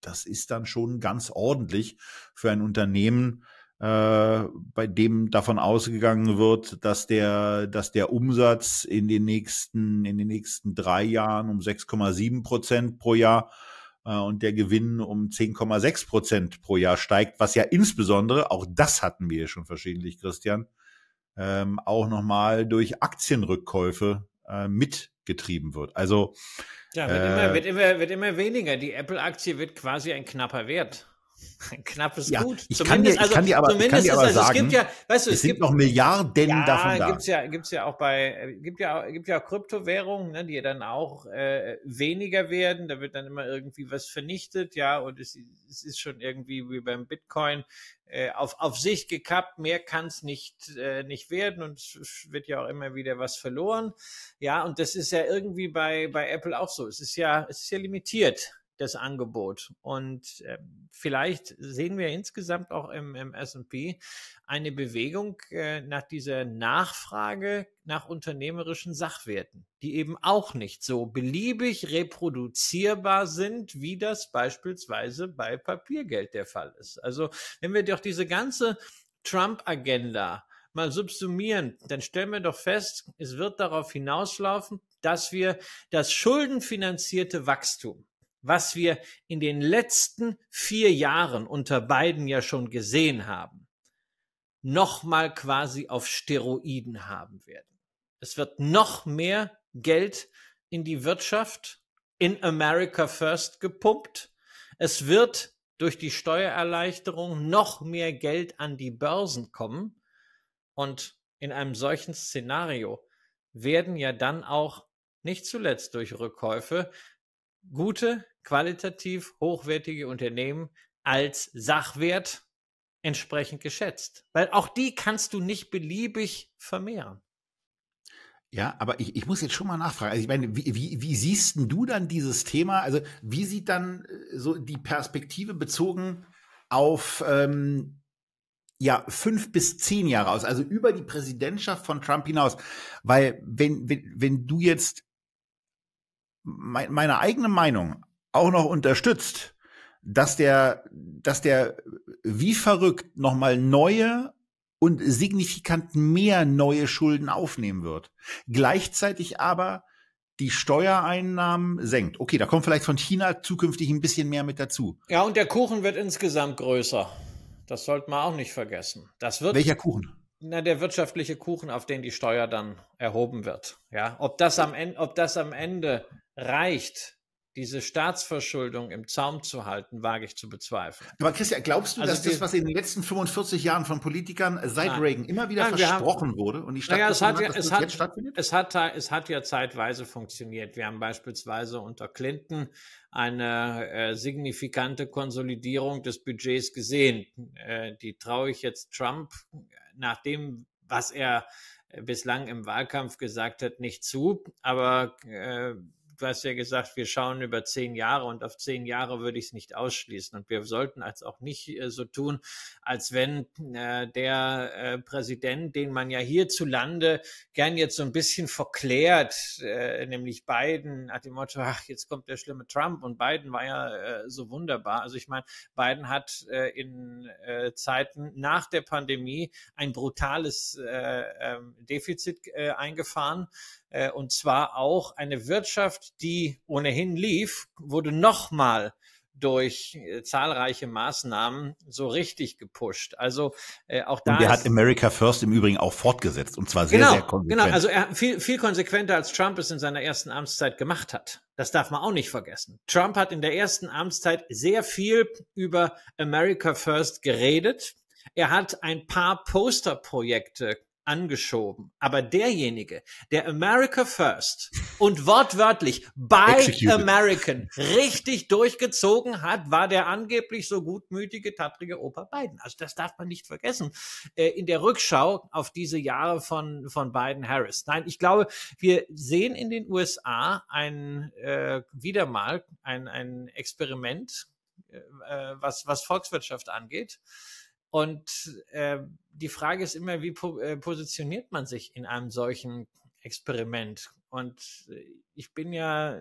das ist dann schon ganz ordentlich für ein Unternehmen, äh, bei dem davon ausgegangen wird, dass der, dass der Umsatz in den nächsten, in den nächsten drei Jahren um 6,7 Prozent pro Jahr äh, und der Gewinn um 10,6 Prozent pro Jahr steigt, was ja insbesondere, auch das hatten wir schon verschiedentlich, Christian, ähm, auch nochmal durch Aktienrückkäufe äh, mitgetrieben wird. Also ja, wird, äh, immer, wird, immer, wird immer weniger. Die Apple-Aktie wird quasi ein knapper Wert. Knappes ja, Gut. Ich zumindest, kann dir, ich kann dir aber, zumindest kann dir aber also, sagen, es gibt ja, weißt du, es, es gibt noch Milliarden ja, davon da. Gibt's ja, gibt's ja auch bei, äh, gibt ja, gibt ja auch Kryptowährungen, ne, die dann auch äh, weniger werden. Da wird dann immer irgendwie was vernichtet, ja, und es, es ist schon irgendwie wie beim Bitcoin äh, auf, auf sich gekappt. Mehr kann es nicht, äh, nicht werden und es wird ja auch immer wieder was verloren, ja, und das ist ja irgendwie bei bei Apple auch so. Es ist ja, es ist ja limitiert das Angebot. Und äh, vielleicht sehen wir insgesamt auch im, im SP eine Bewegung äh, nach dieser Nachfrage nach unternehmerischen Sachwerten, die eben auch nicht so beliebig reproduzierbar sind, wie das beispielsweise bei Papiergeld der Fall ist. Also wenn wir doch diese ganze Trump-Agenda mal subsumieren, dann stellen wir doch fest, es wird darauf hinauslaufen, dass wir das schuldenfinanzierte Wachstum was wir in den letzten vier Jahren unter beiden ja schon gesehen haben, nochmal quasi auf Steroiden haben werden. Es wird noch mehr Geld in die Wirtschaft in America First gepumpt. Es wird durch die Steuererleichterung noch mehr Geld an die Börsen kommen. Und in einem solchen Szenario werden ja dann auch nicht zuletzt durch Rückkäufe gute, qualitativ hochwertige Unternehmen als Sachwert entsprechend geschätzt. Weil auch die kannst du nicht beliebig vermehren. Ja, aber ich, ich muss jetzt schon mal nachfragen. Also ich meine, wie, wie, wie siehst denn du dann dieses Thema? Also wie sieht dann äh, so die Perspektive bezogen auf ähm, ja fünf bis zehn Jahre aus? Also über die Präsidentschaft von Trump hinaus, weil wenn wenn, wenn du jetzt mein, meine eigene Meinung auch noch unterstützt, dass der, dass der wie verrückt nochmal neue und signifikant mehr neue Schulden aufnehmen wird. Gleichzeitig aber die Steuereinnahmen senkt. Okay, da kommt vielleicht von China zukünftig ein bisschen mehr mit dazu. Ja, und der Kuchen wird insgesamt größer. Das sollte man auch nicht vergessen. Das wird Welcher Kuchen? na, der wirtschaftliche Kuchen, auf den die Steuer dann erhoben wird. Ja, ob das am Ende, ob das am Ende reicht, diese Staatsverschuldung im Zaum zu halten, wage ich zu bezweifeln. Aber Christian, glaubst du, also dass die, das, was in den letzten 45 Jahren von Politikern seit nein, Reagan immer wieder nein, versprochen haben, wurde und die Stadt naja, es hat, ja, es, hat, jetzt stattfindet? Es hat, es hat ja zeitweise funktioniert. Wir haben beispielsweise unter Clinton eine äh, signifikante Konsolidierung des Budgets gesehen. Äh, die traue ich jetzt Trump nach dem, was er äh, bislang im Wahlkampf gesagt hat, nicht zu. Aber äh, du hast ja gesagt, wir schauen über zehn Jahre und auf zehn Jahre würde ich es nicht ausschließen. Und wir sollten als auch nicht äh, so tun, als wenn äh, der äh, Präsident, den man ja hierzulande gern jetzt so ein bisschen verklärt, äh, nämlich Biden, hat dem Motto, ach, jetzt kommt der schlimme Trump und Biden war ja äh, so wunderbar. Also ich meine, Biden hat äh, in äh, Zeiten nach der Pandemie ein brutales äh, äh, Defizit äh, eingefahren. Äh, und zwar auch eine Wirtschaft, die ohnehin lief, wurde nochmal durch äh, zahlreiche Maßnahmen so richtig gepusht. Also äh, auch da. Und der hat America First im Übrigen auch fortgesetzt und zwar sehr, genau, sehr genau. konsequent. Genau, also er viel, viel konsequenter als Trump es in seiner ersten Amtszeit gemacht hat. Das darf man auch nicht vergessen. Trump hat in der ersten Amtszeit sehr viel über America First geredet. Er hat ein paar Posterprojekte angeschoben. Aber derjenige, der America First und wortwörtlich by American richtig durchgezogen hat, war der angeblich so gutmütige, tattrige Opa Biden. Also das darf man nicht vergessen äh, in der Rückschau auf diese Jahre von, von Biden-Harris. Nein, ich glaube, wir sehen in den USA ein, äh, wieder mal ein, ein Experiment, äh, äh was, was Volkswirtschaft angeht und äh, die Frage ist immer, wie po äh, positioniert man sich in einem solchen Experiment? Und äh, ich bin ja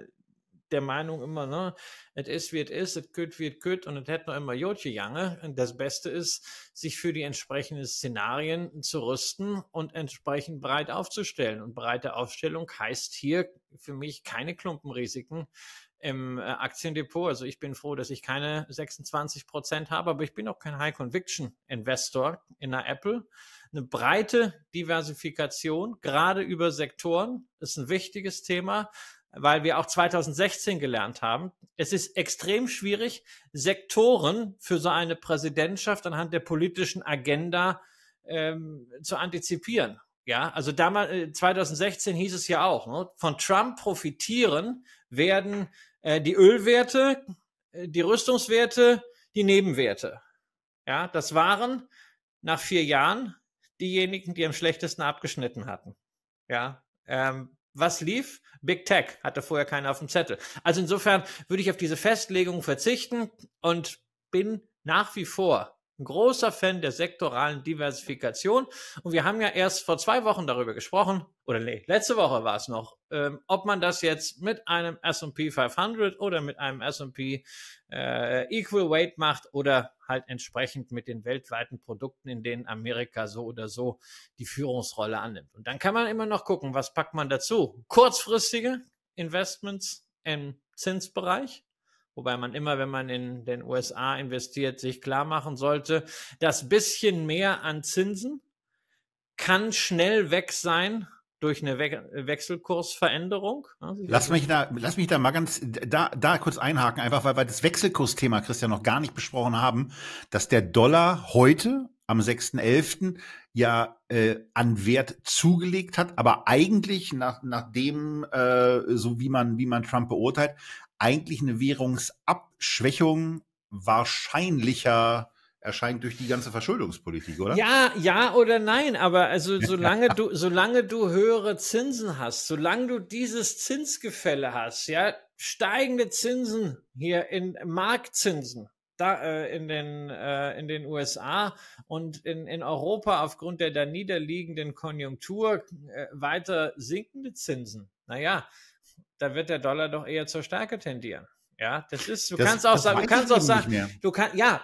der Meinung immer, ne, es ist wie es ist, es geht wie es geht und es hätte noch immer Jotje Jange. Und Das Beste ist, sich für die entsprechenden Szenarien zu rüsten und entsprechend breit aufzustellen. Und breite Aufstellung heißt hier für mich keine Klumpenrisiken im äh, Aktiendepot. Also ich bin froh, dass ich keine 26 Prozent habe, aber ich bin auch kein High Conviction Investor in der Apple. Eine breite Diversifikation, gerade über Sektoren, ist ein wichtiges Thema, weil wir auch 2016 gelernt haben. Es ist extrem schwierig, Sektoren für so eine Präsidentschaft anhand der politischen Agenda ähm, zu antizipieren. Ja, also damals 2016 äh, hieß es ja auch, ne? von Trump profitieren werden äh, die Ölwerte, äh, die Rüstungswerte, die Nebenwerte. Ja, das waren nach vier Jahren diejenigen, die am schlechtesten abgeschnitten hatten. Ja, ähm, was lief? Big Tech hatte vorher keiner auf dem Zettel. Also insofern würde ich auf diese Festlegung verzichten und bin nach wie vor ein großer Fan der sektoralen Diversifikation. Und wir haben ja erst vor zwei Wochen darüber gesprochen, oder nee, letzte Woche war es noch, ähm, ob man das jetzt mit einem S&P 500 oder mit einem S&P äh, Equal Weight macht oder halt entsprechend mit den weltweiten Produkten, in denen Amerika so oder so die Führungsrolle annimmt. Und dann kann man immer noch gucken, was packt man dazu? Kurzfristige Investments im Zinsbereich Wobei man immer, wenn man in den USA investiert, sich klar machen sollte, das bisschen mehr an Zinsen kann schnell weg sein durch eine We Wechselkursveränderung. Lass mich da, lass mich da mal ganz da, da kurz einhaken, einfach weil wir das Wechselkursthema, Christian, noch gar nicht besprochen haben, dass der Dollar heute am 6.11. ja äh, an Wert zugelegt hat, aber eigentlich nach, nach dem, äh, so wie man, wie man Trump beurteilt, eigentlich eine Währungsabschwächung wahrscheinlicher erscheint durch die ganze Verschuldungspolitik, oder? Ja, ja oder nein, aber also solange du solange du höhere Zinsen hast, solange du dieses Zinsgefälle hast, ja, steigende Zinsen hier in Marktzinsen da äh, in den äh, in den USA und in in Europa aufgrund der da niederliegenden Konjunktur äh, weiter sinkende Zinsen. Naja, da wird der Dollar doch eher zur Stärke tendieren. Ja, das ist, du das, kannst auch sagen, du kannst auch sagen, du kannst, ja,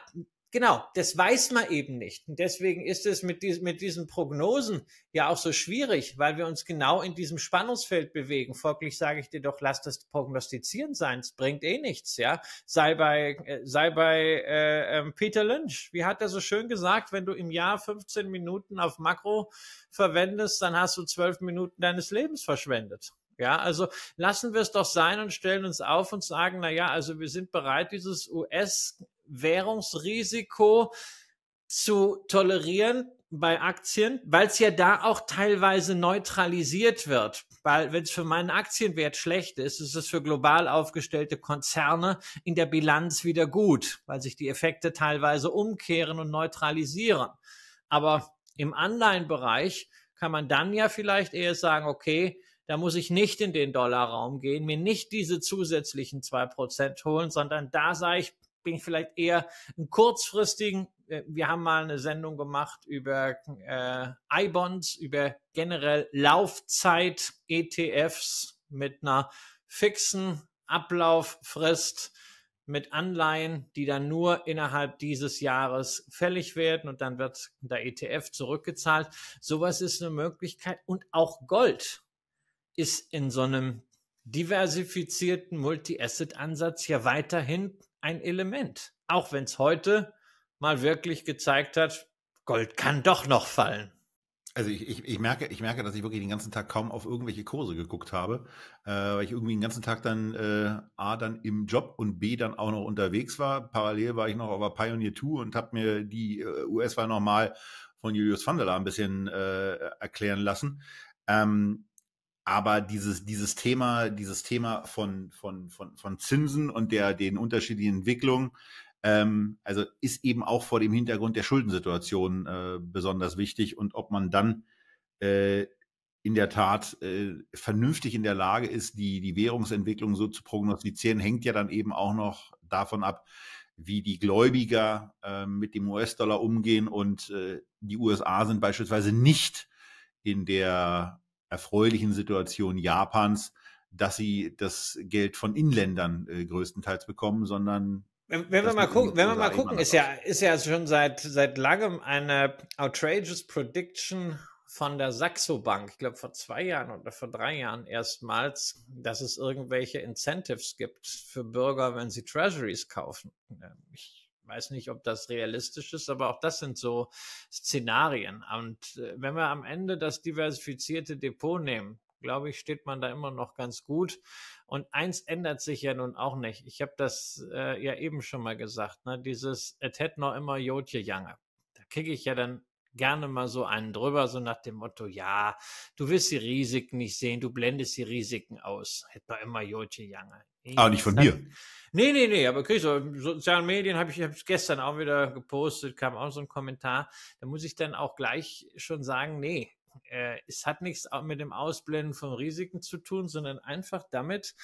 genau, das weiß man eben nicht. Und deswegen ist es mit, dies, mit diesen Prognosen ja auch so schwierig, weil wir uns genau in diesem Spannungsfeld bewegen. Folglich sage ich dir doch, lass das Prognostizieren sein, es bringt eh nichts, ja. Sei bei, äh, sei bei äh, ähm, Peter Lynch, wie hat er so schön gesagt, wenn du im Jahr 15 Minuten auf Makro verwendest, dann hast du 12 Minuten deines Lebens verschwendet. Ja, also lassen wir es doch sein und stellen uns auf und sagen, na ja, also wir sind bereit, dieses US-Währungsrisiko zu tolerieren bei Aktien, weil es ja da auch teilweise neutralisiert wird. Weil wenn es für meinen Aktienwert schlecht ist, ist es für global aufgestellte Konzerne in der Bilanz wieder gut, weil sich die Effekte teilweise umkehren und neutralisieren. Aber im Anleihenbereich kann man dann ja vielleicht eher sagen, okay, da muss ich nicht in den Dollarraum gehen, mir nicht diese zusätzlichen zwei Prozent holen, sondern da sage ich, bin ich vielleicht eher einen kurzfristigen. Äh, wir haben mal eine Sendung gemacht über äh, iBonds, über generell Laufzeit-ETFs mit einer fixen Ablauffrist mit Anleihen, die dann nur innerhalb dieses Jahres fällig werden und dann wird der ETF zurückgezahlt. Sowas ist eine Möglichkeit und auch Gold ist in so einem diversifizierten Multi-Asset-Ansatz ja weiterhin ein Element. Auch wenn es heute mal wirklich gezeigt hat, Gold kann doch noch fallen. Also ich, ich, ich, merke, ich merke, dass ich wirklich den ganzen Tag kaum auf irgendwelche Kurse geguckt habe, äh, weil ich irgendwie den ganzen Tag dann äh, A dann im Job und B dann auch noch unterwegs war. Parallel war ich noch auf der Pioneer 2 und habe mir die äh, US-Wahl nochmal von Julius Vandela ein bisschen äh, erklären lassen. Ähm, aber dieses, dieses Thema, dieses Thema von, von, von, von Zinsen und der, den unterschiedlichen Entwicklungen, ähm, also ist eben auch vor dem Hintergrund der Schuldensituation äh, besonders wichtig und ob man dann äh, in der Tat äh, vernünftig in der Lage ist, die, die Währungsentwicklung so zu prognostizieren, hängt ja dann eben auch noch davon ab, wie die Gläubiger äh, mit dem US-Dollar umgehen und äh, die USA sind beispielsweise nicht in der erfreulichen Situation Japans, dass sie das Geld von Inländern äh, größtenteils bekommen, sondern wenn, wenn wir mal gucken, wenn wir mal gucken, ist ja, ist ja schon seit, seit langem eine outrageous prediction von der Saxo Bank, ich glaube vor zwei Jahren oder vor drei Jahren erstmals, dass es irgendwelche Incentives gibt für Bürger, wenn sie Treasuries kaufen. Ähm, ich weiß nicht, ob das realistisch ist, aber auch das sind so Szenarien. Und äh, wenn wir am Ende das diversifizierte Depot nehmen, glaube ich, steht man da immer noch ganz gut. Und eins ändert sich ja nun auch nicht. Ich habe das äh, ja eben schon mal gesagt, ne? dieses Et hätte noch immer Jotje Jange. Da kriege ich ja dann gerne mal so einen drüber, so nach dem Motto, ja, du willst die Risiken nicht sehen, du blendest die Risiken aus. Hätte noch immer Jotje Jange. Ah, nicht von dir. Nee, nee, nee, aber okay, so in sozialen Medien habe ich es gestern auch wieder gepostet, kam auch so ein Kommentar. Da muss ich dann auch gleich schon sagen, nee, äh, es hat nichts mit dem Ausblenden von Risiken zu tun, sondern einfach damit,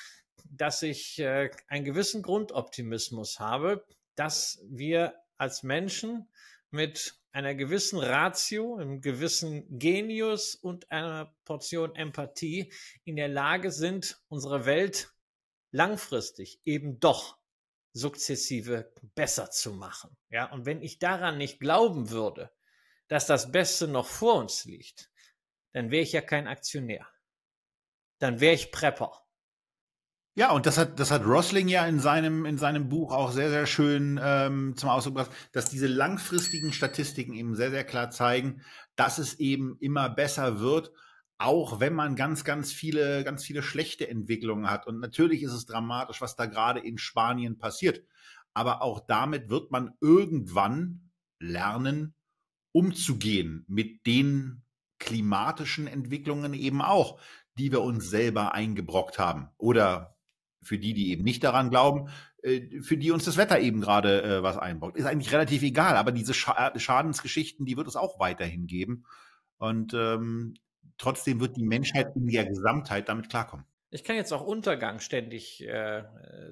dass ich äh, einen gewissen Grundoptimismus habe, dass wir als Menschen mit einer gewissen Ratio, einem gewissen Genius und einer Portion Empathie in der Lage sind, unsere Welt langfristig eben doch sukzessive besser zu machen. Ja, und wenn ich daran nicht glauben würde, dass das Beste noch vor uns liegt, dann wäre ich ja kein Aktionär. Dann wäre ich Prepper. Ja, und das hat, das hat Rosling ja in seinem, in seinem Buch auch sehr, sehr schön ähm, zum Ausdruck gebracht, dass diese langfristigen Statistiken eben sehr, sehr klar zeigen, dass es eben immer besser wird auch wenn man ganz, ganz viele, ganz viele schlechte Entwicklungen hat. Und natürlich ist es dramatisch, was da gerade in Spanien passiert. Aber auch damit wird man irgendwann lernen, umzugehen mit den klimatischen Entwicklungen eben auch, die wir uns selber eingebrockt haben. Oder für die, die eben nicht daran glauben, äh, für die uns das Wetter eben gerade äh, was einbrockt. Ist eigentlich relativ egal, aber diese äh, Schadensgeschichten, die wird es auch weiterhin geben. Und ähm, trotzdem wird die Menschheit in der Gesamtheit damit klarkommen. Ich kann jetzt auch Untergang ständig äh,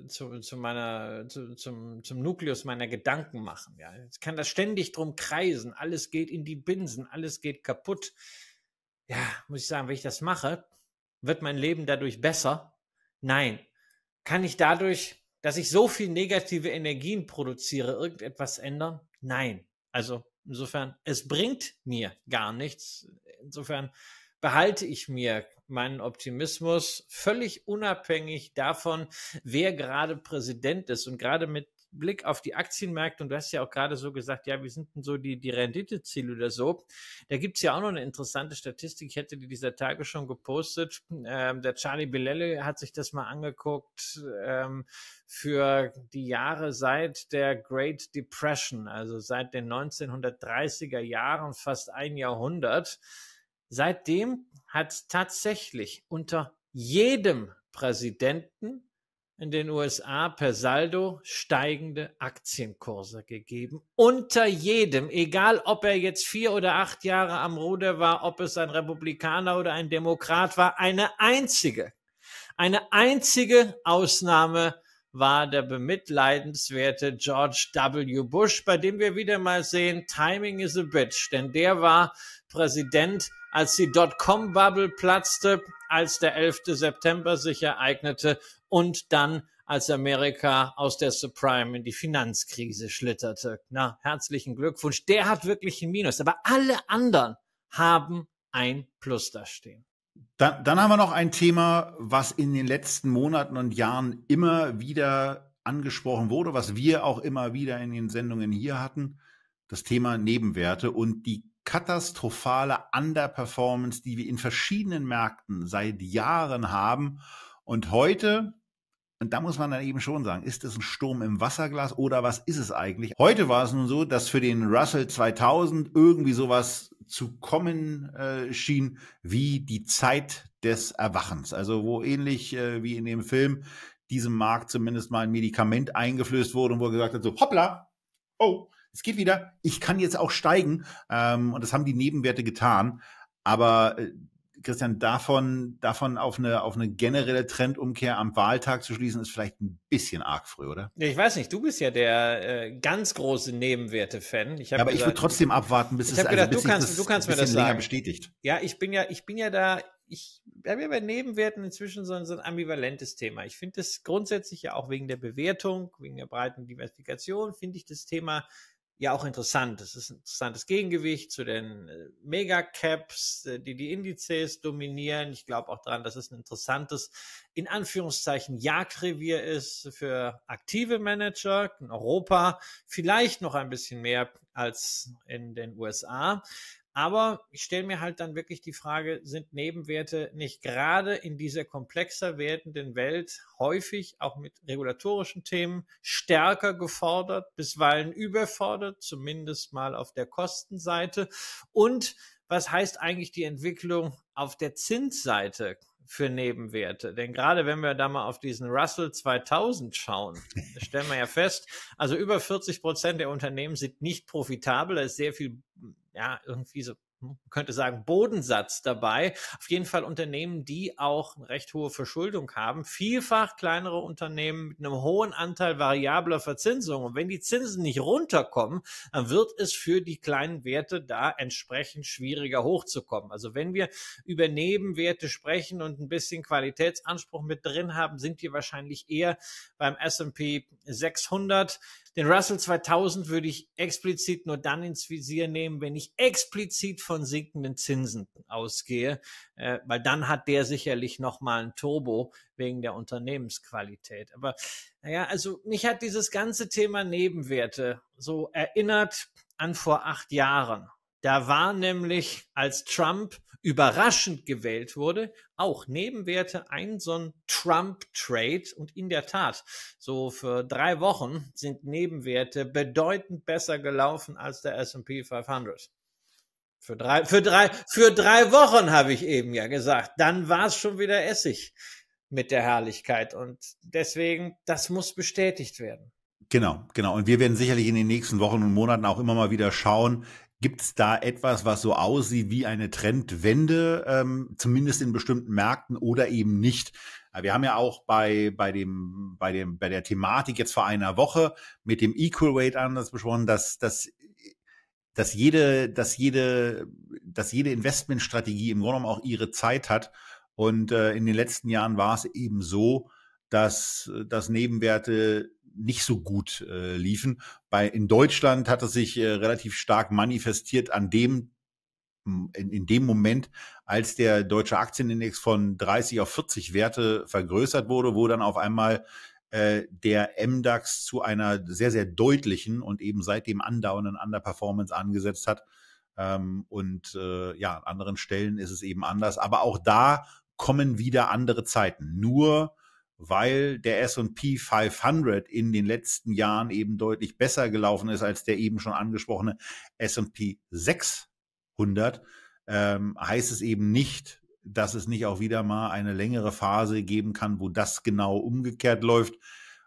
zu, zu meiner, zu, zum, zum Nukleus meiner Gedanken machen. Ja. Ich kann das ständig drum kreisen. Alles geht in die Binsen, alles geht kaputt. Ja, muss ich sagen, wenn ich das mache, wird mein Leben dadurch besser? Nein. Kann ich dadurch, dass ich so viel negative Energien produziere, irgendetwas ändern? Nein. Also insofern, es bringt mir gar nichts. Insofern behalte ich mir meinen Optimismus völlig unabhängig davon, wer gerade Präsident ist. Und gerade mit Blick auf die Aktienmärkte, und du hast ja auch gerade so gesagt, ja, wir sind denn so die, die Renditeziele oder so? Da gibt's ja auch noch eine interessante Statistik. Ich hätte die dieser Tage schon gepostet. Ähm, der Charlie Bilelli hat sich das mal angeguckt ähm, für die Jahre seit der Great Depression, also seit den 1930er Jahren, fast ein Jahrhundert. Seitdem hat tatsächlich unter jedem Präsidenten in den USA per Saldo steigende Aktienkurse gegeben. Unter jedem, egal ob er jetzt vier oder acht Jahre am Ruder war, ob es ein Republikaner oder ein Demokrat war, eine einzige, eine einzige Ausnahme war der bemitleidenswerte George W. Bush, bei dem wir wieder mal sehen, Timing is a bitch, denn der war Präsident als die Dotcom-Bubble platzte, als der 11. September sich ereignete und dann als Amerika aus der Subprime in die Finanzkrise schlitterte. Na, herzlichen Glückwunsch. Der hat wirklich ein Minus. Aber alle anderen haben ein Plus da stehen. Dann, dann haben wir noch ein Thema, was in den letzten Monaten und Jahren immer wieder angesprochen wurde, was wir auch immer wieder in den Sendungen hier hatten. Das Thema Nebenwerte und die katastrophale Underperformance, die wir in verschiedenen Märkten seit Jahren haben. Und heute, und da muss man dann eben schon sagen, ist es ein Sturm im Wasserglas oder was ist es eigentlich? Heute war es nun so, dass für den Russell 2000 irgendwie sowas zu kommen äh, schien, wie die Zeit des Erwachens. Also wo ähnlich äh, wie in dem Film diesem Markt zumindest mal ein Medikament eingeflößt wurde und wo er gesagt hat, so hoppla, oh, es geht wieder, ich kann jetzt auch steigen. Ähm, und das haben die Nebenwerte getan. Aber äh, Christian, davon, davon auf, eine, auf eine generelle Trendumkehr am Wahltag zu schließen, ist vielleicht ein bisschen arg früh, oder? Ich weiß nicht, du bist ja der äh, ganz große Nebenwerte-Fan. Ja, aber gesagt, ich würde trotzdem abwarten, bis ich es also gedacht, also, bis du kannst, das, du kannst mir das sagen. bestätigt. Ja, ich bin ja, ich bin ja da, ich habe ja bei Nebenwerten inzwischen so ein, so ein ambivalentes Thema. Ich finde das grundsätzlich ja auch wegen der Bewertung, wegen der breiten Diversifikation, finde ich das Thema ja auch interessant. Es ist ein interessantes Gegengewicht zu den äh, Megacaps, äh, die die Indizes dominieren. Ich glaube auch daran, dass es ein interessantes, in Anführungszeichen, Jagdrevier ist für aktive Manager in Europa. Vielleicht noch ein bisschen mehr als in den USA. Aber ich stelle mir halt dann wirklich die Frage, sind Nebenwerte nicht gerade in dieser komplexer werdenden Welt häufig auch mit regulatorischen Themen stärker gefordert, bisweilen überfordert, zumindest mal auf der Kostenseite? Und was heißt eigentlich die Entwicklung auf der Zinsseite? für Nebenwerte. Denn gerade wenn wir da mal auf diesen Russell 2000 schauen, stellen wir ja fest, also über 40 Prozent der Unternehmen sind nicht profitabel. Da ist sehr viel ja, irgendwie so hm, könnte sagen, Bodensatz dabei. Auf jeden Fall Unternehmen, die auch eine recht hohe Verschuldung haben. Vielfach kleinere Unternehmen mit einem hohen Anteil variabler Verzinsung. Und wenn die Zinsen nicht runterkommen, dann wird es für die kleinen Werte da entsprechend schwieriger hochzukommen. Also wenn wir über Nebenwerte sprechen und ein bisschen Qualitätsanspruch mit drin haben, sind wir wahrscheinlich eher beim S&P 600 den Russell 2000 würde ich explizit nur dann ins Visier nehmen, wenn ich explizit von sinkenden Zinsen ausgehe, äh, weil dann hat der sicherlich nochmal ein Turbo wegen der Unternehmensqualität. Aber naja, also mich hat dieses ganze Thema Nebenwerte so erinnert an vor acht Jahren. Da war nämlich, als Trump überraschend gewählt wurde, auch Nebenwerte ein so ein Trump-Trade. Und in der Tat, so für drei Wochen sind Nebenwerte bedeutend besser gelaufen als der S&P 500. Für drei, für drei, für drei Wochen habe ich eben ja gesagt. Dann war es schon wieder Essig mit der Herrlichkeit. Und deswegen, das muss bestätigt werden. Genau, genau. Und wir werden sicherlich in den nächsten Wochen und Monaten auch immer mal wieder schauen, Gibt es da etwas, was so aussieht wie eine Trendwende, ähm, zumindest in bestimmten Märkten oder eben nicht? Äh, wir haben ja auch bei, bei, dem, bei, dem, bei der Thematik jetzt vor einer Woche mit dem Equal Rate anders besprochen, dass, dass, dass, jede, dass, jede, dass jede Investmentstrategie im Grunde genommen auch ihre Zeit hat. Und äh, in den letzten Jahren war es eben so, dass, dass Nebenwerte nicht so gut äh, liefen. Bei, in Deutschland hat es sich äh, relativ stark manifestiert an dem, in, in dem Moment, als der deutsche Aktienindex von 30 auf 40 Werte vergrößert wurde, wo dann auf einmal äh, der MDAX zu einer sehr, sehr deutlichen und eben seitdem andauernden Underperformance angesetzt hat. Ähm, und äh, ja, an anderen Stellen ist es eben anders. Aber auch da kommen wieder andere Zeiten. Nur weil der S&P 500 in den letzten Jahren eben deutlich besser gelaufen ist als der eben schon angesprochene S&P 600, ähm, heißt es eben nicht, dass es nicht auch wieder mal eine längere Phase geben kann, wo das genau umgekehrt läuft,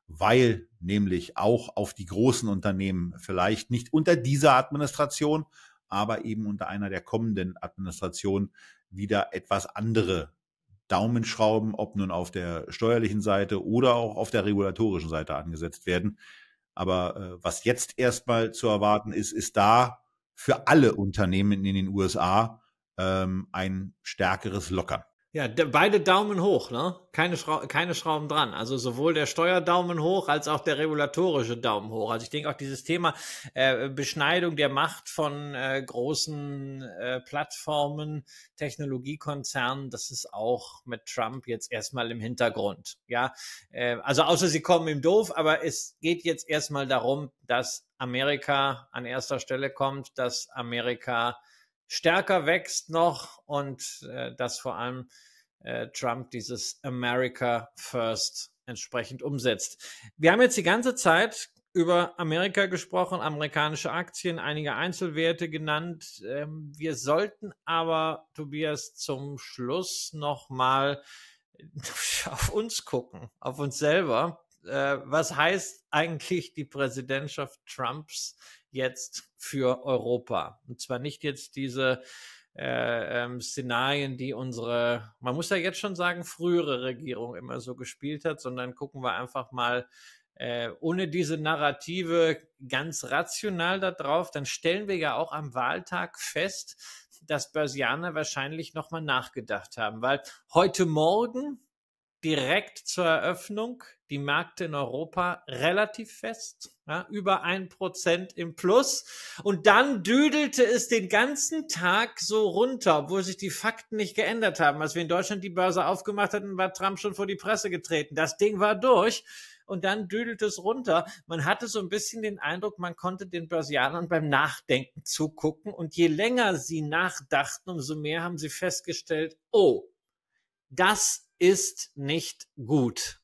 weil nämlich auch auf die großen Unternehmen vielleicht nicht unter dieser Administration, aber eben unter einer der kommenden Administrationen wieder etwas andere Daumenschrauben, ob nun auf der steuerlichen Seite oder auch auf der regulatorischen Seite angesetzt werden. Aber äh, was jetzt erstmal zu erwarten ist, ist da für alle Unternehmen in den USA ähm, ein stärkeres Lockern. Ja, beide Daumen hoch, ne? Keine, Schraub keine Schrauben dran. Also sowohl der Steuerdaumen hoch als auch der regulatorische Daumen hoch. Also ich denke auch dieses Thema äh, Beschneidung der Macht von äh, großen äh, Plattformen, Technologiekonzernen, das ist auch mit Trump jetzt erstmal im Hintergrund. Ja, äh, also außer sie kommen ihm doof, aber es geht jetzt erstmal darum, dass Amerika an erster Stelle kommt, dass Amerika stärker wächst noch und äh, dass vor allem äh, Trump dieses America First entsprechend umsetzt. Wir haben jetzt die ganze Zeit über Amerika gesprochen, amerikanische Aktien, einige Einzelwerte genannt. Ähm, wir sollten aber, Tobias, zum Schluss nochmal äh, auf uns gucken, auf uns selber. Äh, was heißt eigentlich die Präsidentschaft Trumps jetzt für Europa. Und zwar nicht jetzt diese äh, ähm, Szenarien, die unsere, man muss ja jetzt schon sagen, frühere Regierung immer so gespielt hat, sondern gucken wir einfach mal äh, ohne diese Narrative ganz rational da drauf, dann stellen wir ja auch am Wahltag fest, dass Börsianer wahrscheinlich nochmal nachgedacht haben, weil heute Morgen direkt zur Eröffnung die Märkte in Europa relativ fest, ja, über ein Prozent im Plus. Und dann düdelte es den ganzen Tag so runter, obwohl sich die Fakten nicht geändert haben. Als wir in Deutschland die Börse aufgemacht hatten, war Trump schon vor die Presse getreten. Das Ding war durch. Und dann düdelte es runter. Man hatte so ein bisschen den Eindruck, man konnte den Börsianern beim Nachdenken zugucken. Und je länger sie nachdachten, umso mehr haben sie festgestellt, oh, das ist nicht gut.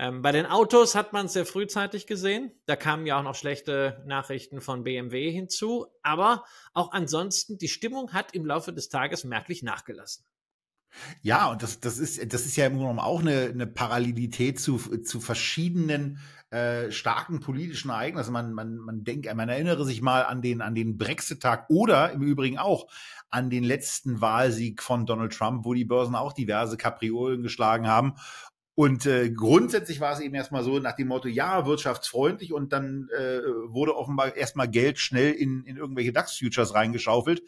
Ähm, bei den Autos hat man es sehr frühzeitig gesehen. Da kamen ja auch noch schlechte Nachrichten von BMW hinzu. Aber auch ansonsten, die Stimmung hat im Laufe des Tages merklich nachgelassen. Ja, und das, das, ist, das ist ja im Grunde genommen auch eine, eine Parallelität zu, zu verschiedenen äh, starken politischen Ereignissen. Man, man, man denkt, man erinnere sich mal an den, an den Brexit-Tag oder im Übrigen auch an den letzten Wahlsieg von Donald Trump, wo die Börsen auch diverse Kapriolen geschlagen haben. Und äh, grundsätzlich war es eben erstmal so nach dem Motto, ja, wirtschaftsfreundlich und dann äh, wurde offenbar erstmal Geld schnell in, in irgendwelche DAX-Futures reingeschaufelt.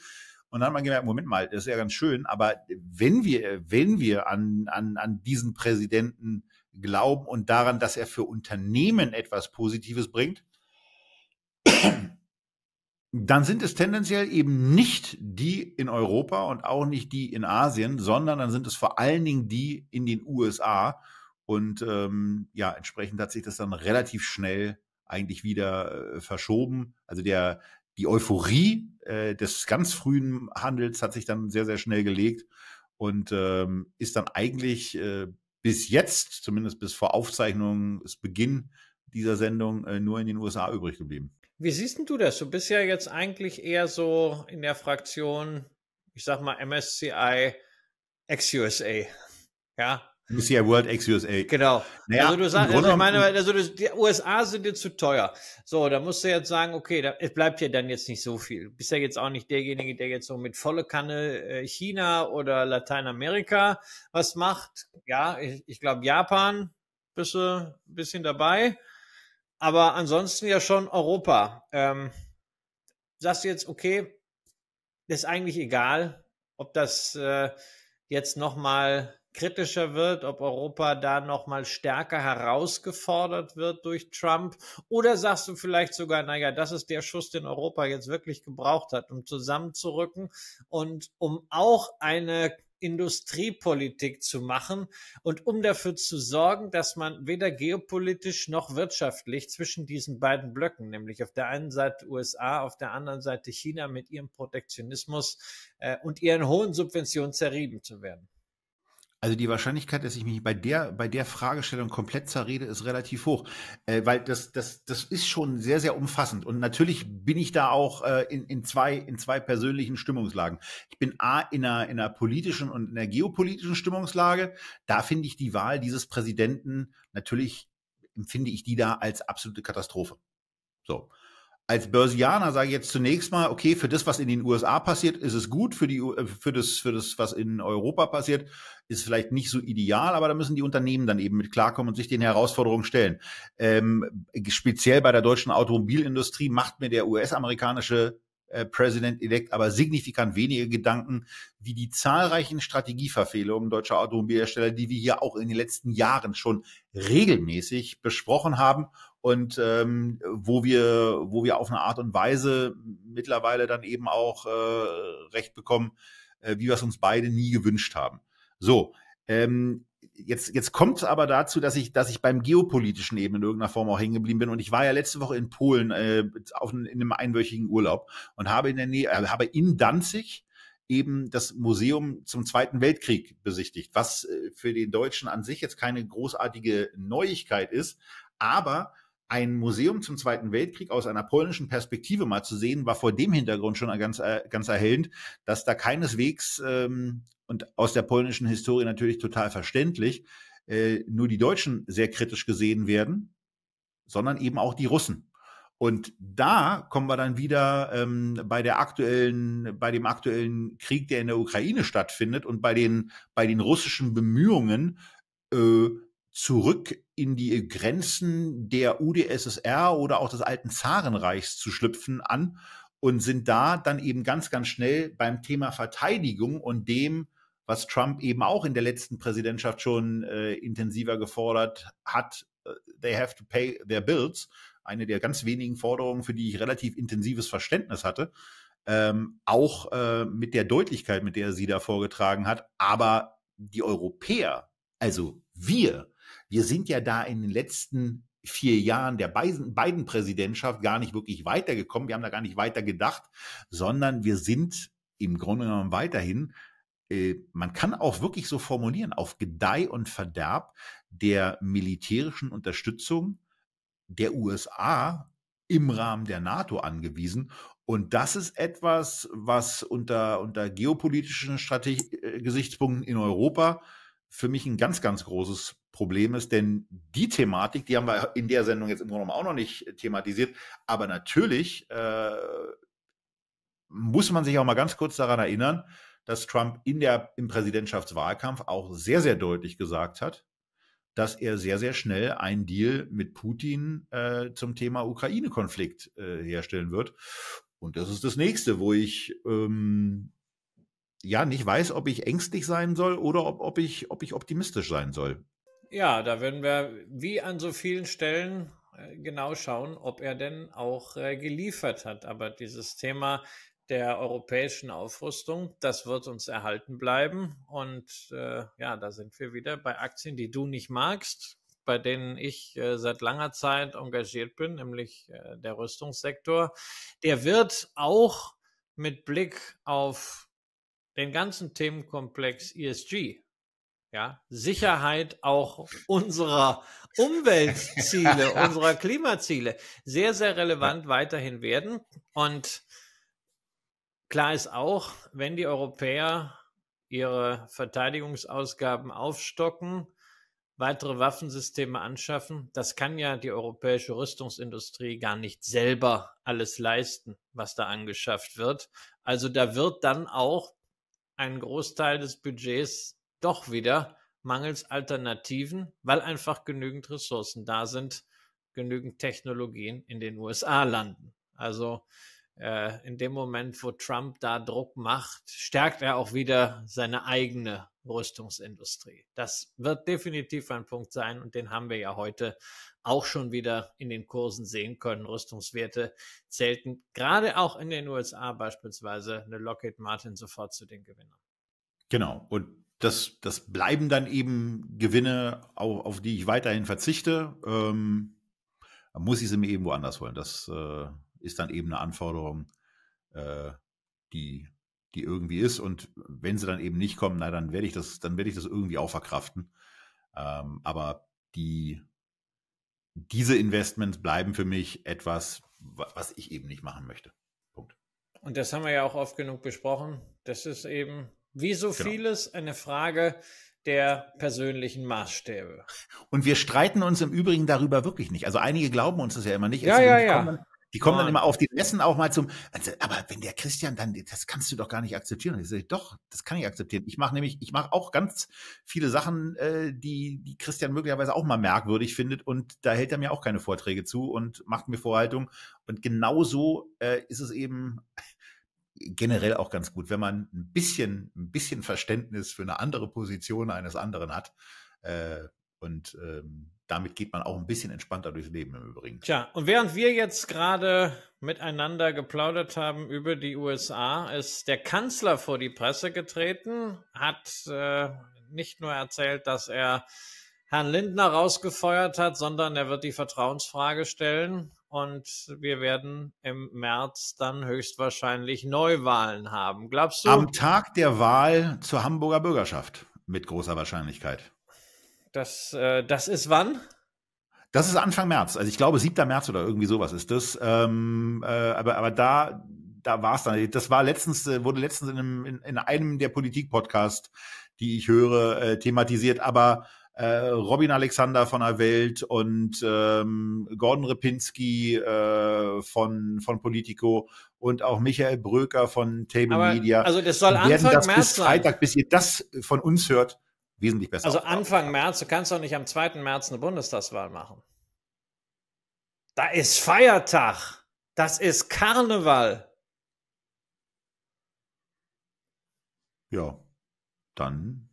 Und dann hat man gemerkt, Moment mal, das ist ja ganz schön, aber wenn wir, wenn wir an, an, an diesen Präsidenten glauben und daran, dass er für Unternehmen etwas Positives bringt, dann sind es tendenziell eben nicht die in Europa und auch nicht die in Asien, sondern dann sind es vor allen Dingen die in den USA. Und ähm, ja, entsprechend hat sich das dann relativ schnell eigentlich wieder äh, verschoben. Also der, die Euphorie äh, des ganz frühen Handels hat sich dann sehr, sehr schnell gelegt und ähm, ist dann eigentlich äh, bis jetzt, zumindest bis vor Aufzeichnung, bis Beginn dieser Sendung, äh, nur in den USA übrig geblieben. Wie siehst denn du das? Du bist ja jetzt eigentlich eher so in der Fraktion, ich sag mal MSCI ex-USA. Ja, UCI World ex USA. Genau. Naja, also du sagst, also ich meine, also die USA sind dir zu teuer. So, da musst du jetzt sagen, okay, da, es bleibt ja dann jetzt nicht so viel. Du bist ja jetzt auch nicht derjenige, der jetzt so mit volle Kanne äh, China oder Lateinamerika was macht. Ja, ich, ich glaube Japan bist du ein bisschen dabei. Aber ansonsten ja schon Europa. Ähm, sagst du jetzt, okay, ist eigentlich egal, ob das äh, jetzt nochmal kritischer wird, ob Europa da noch mal stärker herausgefordert wird durch Trump oder sagst du vielleicht sogar, naja, das ist der Schuss, den Europa jetzt wirklich gebraucht hat, um zusammenzurücken und um auch eine Industriepolitik zu machen und um dafür zu sorgen, dass man weder geopolitisch noch wirtschaftlich zwischen diesen beiden Blöcken, nämlich auf der einen Seite USA, auf der anderen Seite China mit ihrem Protektionismus äh, und ihren hohen Subventionen zerrieben zu werden. Also die Wahrscheinlichkeit, dass ich mich bei der, bei der Fragestellung komplett zerrede, ist relativ hoch, äh, weil das, das, das ist schon sehr, sehr umfassend. Und natürlich bin ich da auch äh, in, in, zwei, in zwei persönlichen Stimmungslagen. Ich bin A in einer, in einer politischen und in einer geopolitischen Stimmungslage. Da finde ich die Wahl dieses Präsidenten, natürlich empfinde ich die da als absolute Katastrophe. So als Börsianer sage ich jetzt zunächst mal, okay, für das, was in den USA passiert, ist es gut, für, die, äh, für, das, für das, was in Europa passiert, ist vielleicht nicht so ideal, aber da müssen die Unternehmen dann eben mit klarkommen und sich den Herausforderungen stellen. Ähm, speziell bei der deutschen Automobilindustrie macht mir der US-amerikanische äh, President-elect, aber signifikant weniger Gedanken, wie die zahlreichen Strategieverfehlungen deutscher Automobilhersteller, die wir hier auch in den letzten Jahren schon regelmäßig besprochen haben und ähm, wo wir wo wir auf eine Art und Weise mittlerweile dann eben auch äh, recht bekommen, äh, wie wir es uns beide nie gewünscht haben. So, ähm, jetzt, jetzt kommt es aber dazu, dass ich, dass ich beim geopolitischen eben in irgendeiner Form auch hängen geblieben bin. Und ich war ja letzte Woche in Polen äh, auf, in einem einwöchigen Urlaub und habe in der Nähe, äh, habe in Danzig eben das Museum zum Zweiten Weltkrieg besichtigt, was äh, für den Deutschen an sich jetzt keine großartige Neuigkeit ist, aber ein Museum zum Zweiten Weltkrieg aus einer polnischen Perspektive mal zu sehen, war vor dem Hintergrund schon ganz, äh, ganz erhellend, dass da keineswegs ähm, und aus der polnischen Historie natürlich total verständlich, äh, nur die Deutschen sehr kritisch gesehen werden, sondern eben auch die Russen. Und da kommen wir dann wieder ähm, bei der aktuellen, bei dem aktuellen Krieg, der in der Ukraine stattfindet und bei den, bei den russischen Bemühungen, äh, zurück in die Grenzen der UdSSR oder auch des alten Zarenreichs zu schlüpfen an und sind da dann eben ganz, ganz schnell beim Thema Verteidigung und dem, was Trump eben auch in der letzten Präsidentschaft schon äh, intensiver gefordert hat. Äh, they have to pay their bills. Eine der ganz wenigen Forderungen, für die ich relativ intensives Verständnis hatte. Ähm, auch äh, mit der Deutlichkeit, mit der sie da vorgetragen hat. Aber die Europäer, also wir, wir sind ja da in den letzten vier Jahren der beiden Präsidentschaft gar nicht wirklich weitergekommen. Wir haben da gar nicht weiter gedacht, sondern wir sind im Grunde genommen weiterhin äh, man kann auch wirklich so formulieren, auf Gedeih und Verderb der militärischen Unterstützung der USA im Rahmen der NATO angewiesen. Und das ist etwas, was unter, unter geopolitischen Strateg äh, Gesichtspunkten in Europa für mich ein ganz, ganz großes Problem ist, denn die Thematik, die haben wir in der Sendung jetzt im Grunde auch noch nicht thematisiert, aber natürlich äh, muss man sich auch mal ganz kurz daran erinnern, dass Trump in der, im Präsidentschaftswahlkampf auch sehr, sehr deutlich gesagt hat, dass er sehr, sehr schnell einen Deal mit Putin äh, zum Thema Ukraine-Konflikt äh, herstellen wird. Und das ist das nächste, wo ich ähm, ja nicht weiß, ob ich ängstlich sein soll oder ob, ob, ich, ob ich optimistisch sein soll. Ja, da werden wir wie an so vielen Stellen äh, genau schauen, ob er denn auch äh, geliefert hat. Aber dieses Thema der europäischen Aufrüstung. Das wird uns erhalten bleiben. Und äh, ja, da sind wir wieder bei Aktien, die du nicht magst, bei denen ich äh, seit langer Zeit engagiert bin, nämlich äh, der Rüstungssektor. Der wird auch mit Blick auf den ganzen Themenkomplex ESG, ja, Sicherheit auch unserer Umweltziele, unserer Klimaziele sehr, sehr relevant weiterhin werden. Und Klar ist auch, wenn die Europäer ihre Verteidigungsausgaben aufstocken, weitere Waffensysteme anschaffen, das kann ja die europäische Rüstungsindustrie gar nicht selber alles leisten, was da angeschafft wird. Also da wird dann auch ein Großteil des Budgets doch wieder mangels Alternativen, weil einfach genügend Ressourcen da sind, genügend Technologien in den USA landen. Also äh, in dem Moment, wo Trump da Druck macht, stärkt er auch wieder seine eigene Rüstungsindustrie. Das wird definitiv ein Punkt sein und den haben wir ja heute auch schon wieder in den Kursen sehen können. Rüstungswerte zählten gerade auch in den USA beispielsweise eine Lockheed Martin sofort zu den Gewinnern. Genau. Und das, das bleiben dann eben Gewinne, auf, auf die ich weiterhin verzichte. Ähm, muss ich sie mir eben woanders holen. Das, äh, ist dann eben eine Anforderung, äh, die, die irgendwie ist. Und wenn sie dann eben nicht kommen, na, dann werde ich das, dann werde ich das irgendwie auch verkraften. Ähm, aber die, diese Investments bleiben für mich etwas, was ich eben nicht machen möchte. Punkt. Und das haben wir ja auch oft genug besprochen. Das ist eben, wie so genau. vieles, eine Frage der persönlichen Maßstäbe. Und wir streiten uns im Übrigen darüber wirklich nicht. Also einige glauben uns das ja immer nicht. Ja, ja, ja. Kommen, die kommen Mann. dann immer auf die Messen auch mal zum, also, aber wenn der Christian dann, das kannst du doch gar nicht akzeptieren. Und ich sage, doch, das kann ich akzeptieren. Ich mache nämlich, ich mache auch ganz viele Sachen, äh, die, die Christian möglicherweise auch mal merkwürdig findet und da hält er mir auch keine Vorträge zu und macht mir Vorhaltung. Und genauso äh, ist es eben generell auch ganz gut, wenn man ein bisschen, ein bisschen Verständnis für eine andere Position eines anderen hat. Äh, und ähm, damit geht man auch ein bisschen entspannter durchs Leben im Übrigen. Tja, und während wir jetzt gerade miteinander geplaudert haben über die USA, ist der Kanzler vor die Presse getreten, hat äh, nicht nur erzählt, dass er Herrn Lindner rausgefeuert hat, sondern er wird die Vertrauensfrage stellen und wir werden im März dann höchstwahrscheinlich Neuwahlen haben. Glaubst du? Am Tag der Wahl zur Hamburger Bürgerschaft mit großer Wahrscheinlichkeit. Das, äh, das ist wann? Das ist Anfang März. Also ich glaube, 7. März oder irgendwie sowas ist das. Ähm, äh, aber, aber da, da war es dann. Das war letztens, äh, wurde letztens in einem, in, in einem der Politik-Podcasts, die ich höre, äh, thematisiert. Aber äh, Robin Alexander von der Welt und ähm, Gordon Repinski äh, von, von Politico und auch Michael Bröker von Table Aber, Media. Also das soll Anfang werden das März bis Freitag, bis ihr das von uns hört, wesentlich besser. Also Anfang März, du kannst doch nicht am 2. März eine Bundestagswahl machen. Da ist Feiertag. Das ist Karneval. Ja, dann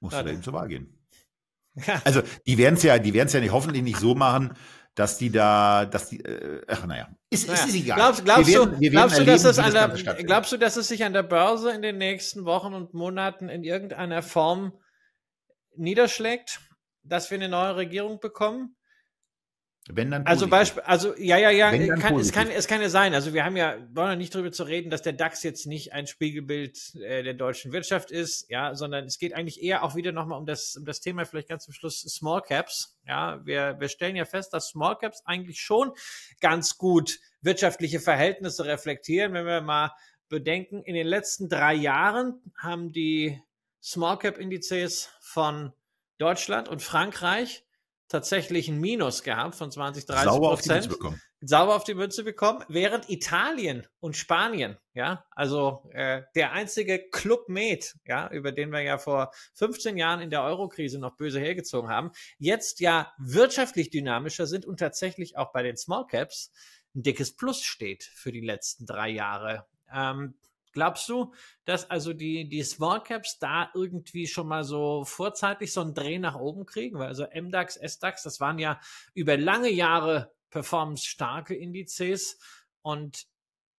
musst dann. du da eben zur Wahl gehen. Ja. Also die werden es ja, die werden es ja nicht, hoffentlich nicht so machen, dass die da, dass die, äh, ach naja, ist, naja. ist egal. Glaubst, glaubst werden, du, glaubst, erleben, du dass es an der, glaubst du, dass es sich an der Börse in den nächsten Wochen und Monaten in irgendeiner Form niederschlägt, dass wir eine neue Regierung bekommen. Wenn dann also Beispiel, also ja, ja, ja, kann, es, kann, es kann ja sein. Also wir haben ja, wollen ja nicht darüber zu reden, dass der DAX jetzt nicht ein Spiegelbild äh, der deutschen Wirtschaft ist, ja, sondern es geht eigentlich eher auch wieder nochmal um das, um das Thema vielleicht ganz zum Schluss Small Caps. Ja, wir, wir stellen ja fest, dass Small Caps eigentlich schon ganz gut wirtschaftliche Verhältnisse reflektieren. Wenn wir mal bedenken, in den letzten drei Jahren haben die Small Cap Indizes von Deutschland und Frankreich tatsächlich ein Minus gehabt von 20, 30 Sauber Prozent. Auf Sauber auf die Mütze bekommen, während Italien und Spanien, ja, also äh, der einzige Club Med, ja, über den wir ja vor 15 Jahren in der Eurokrise noch böse hergezogen haben, jetzt ja wirtschaftlich dynamischer sind und tatsächlich auch bei den Small Caps ein dickes Plus steht für die letzten drei Jahre. Ähm, Glaubst du, dass also die, die Small Caps da irgendwie schon mal so vorzeitig so einen Dreh nach oben kriegen? Weil also MDAX, SDAX, das waren ja über lange Jahre performance-starke Indizes und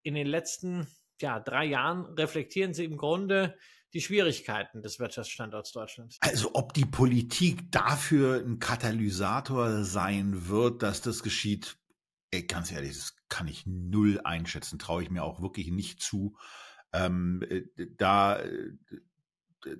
in den letzten ja, drei Jahren reflektieren sie im Grunde die Schwierigkeiten des Wirtschaftsstandorts Deutschlands. Also ob die Politik dafür ein Katalysator sein wird, dass das geschieht, ey, ganz ehrlich, das kann ich null einschätzen, traue ich mir auch wirklich nicht zu ähm, äh, da äh,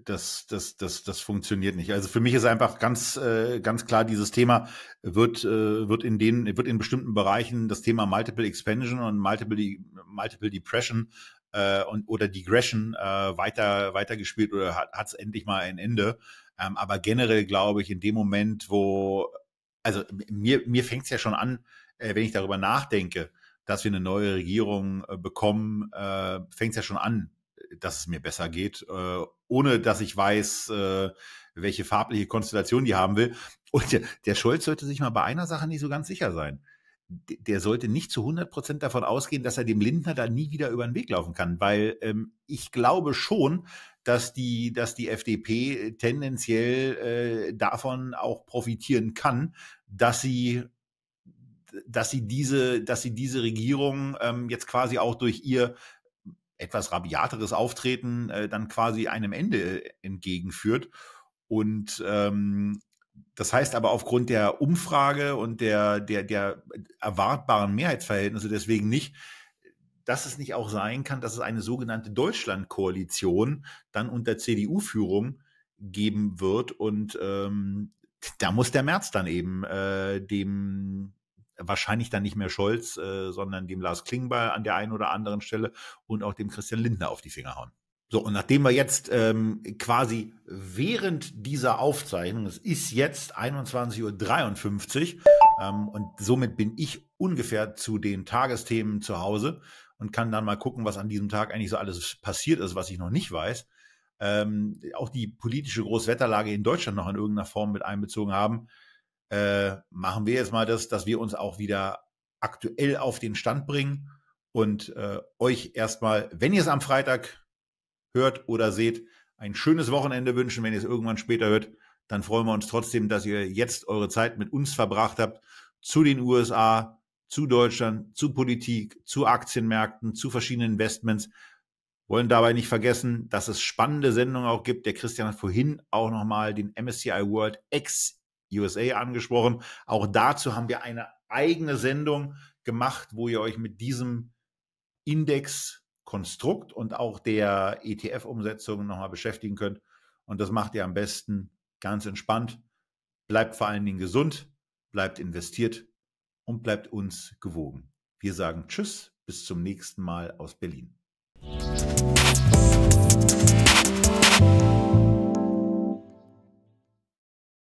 das, das, das, das funktioniert nicht. Also für mich ist einfach ganz, äh, ganz klar, dieses Thema wird, wird in den, wird in bestimmten Bereichen das Thema Multiple Expansion und Multiple, Multiple Depression äh, und oder Degression äh, weiter, weiter gespielt oder hat es endlich mal ein Ende. Ähm, aber generell glaube ich, in dem Moment, wo, also mir, mir fängt es ja schon an, äh, wenn ich darüber nachdenke, dass wir eine neue Regierung äh, bekommen, äh, fängt es ja schon an, dass es mir besser geht, äh, ohne dass ich weiß, äh, welche farbliche Konstellation die haben will. Und der, der Scholz sollte sich mal bei einer Sache nicht so ganz sicher sein. der sollte nicht zu 100 Prozent davon ausgehen, dass er dem Lindner da nie wieder über den Weg laufen kann, weil ähm, ich glaube schon, dass die, dass die FDP tendenziell äh, davon auch profitieren kann, dass sie dass sie diese, dass sie diese Regierung ähm, jetzt quasi auch durch ihr etwas rabiateres Auftreten äh, dann quasi einem Ende entgegenführt. Und ähm, das heißt aber aufgrund der Umfrage und der, der, der erwartbaren Mehrheitsverhältnisse deswegen nicht, dass es nicht auch sein kann, dass es eine sogenannte Deutschlandkoalition dann unter CDU-Führung geben wird. Und ähm, da muss der März dann eben äh, dem wahrscheinlich dann nicht mehr Scholz, äh, sondern dem Lars Klingbeil an der einen oder anderen Stelle und auch dem Christian Lindner auf die Finger hauen. So, und nachdem wir jetzt ähm, quasi während dieser Aufzeichnung, es ist jetzt 21.53 Uhr ähm, und somit bin ich ungefähr zu den Tagesthemen zu Hause und kann dann mal gucken, was an diesem Tag eigentlich so alles passiert ist, was ich noch nicht weiß. Ähm, auch die politische Großwetterlage in Deutschland noch in irgendeiner Form mit einbezogen haben äh, machen wir jetzt mal das, dass wir uns auch wieder aktuell auf den Stand bringen und äh, euch erstmal, wenn ihr es am Freitag hört oder seht, ein schönes Wochenende wünschen. Wenn ihr es irgendwann später hört, dann freuen wir uns trotzdem, dass ihr jetzt eure Zeit mit uns verbracht habt zu den USA, zu Deutschland, zu Politik, zu Aktienmärkten, zu verschiedenen Investments. Wollen dabei nicht vergessen, dass es spannende Sendungen auch gibt. Der Christian hat vorhin auch nochmal den MSCI World Ex USA angesprochen. Auch dazu haben wir eine eigene Sendung gemacht, wo ihr euch mit diesem Indexkonstrukt und auch der ETF-Umsetzung nochmal beschäftigen könnt. Und das macht ihr am besten ganz entspannt. Bleibt vor allen Dingen gesund, bleibt investiert und bleibt uns gewogen. Wir sagen Tschüss, bis zum nächsten Mal aus Berlin.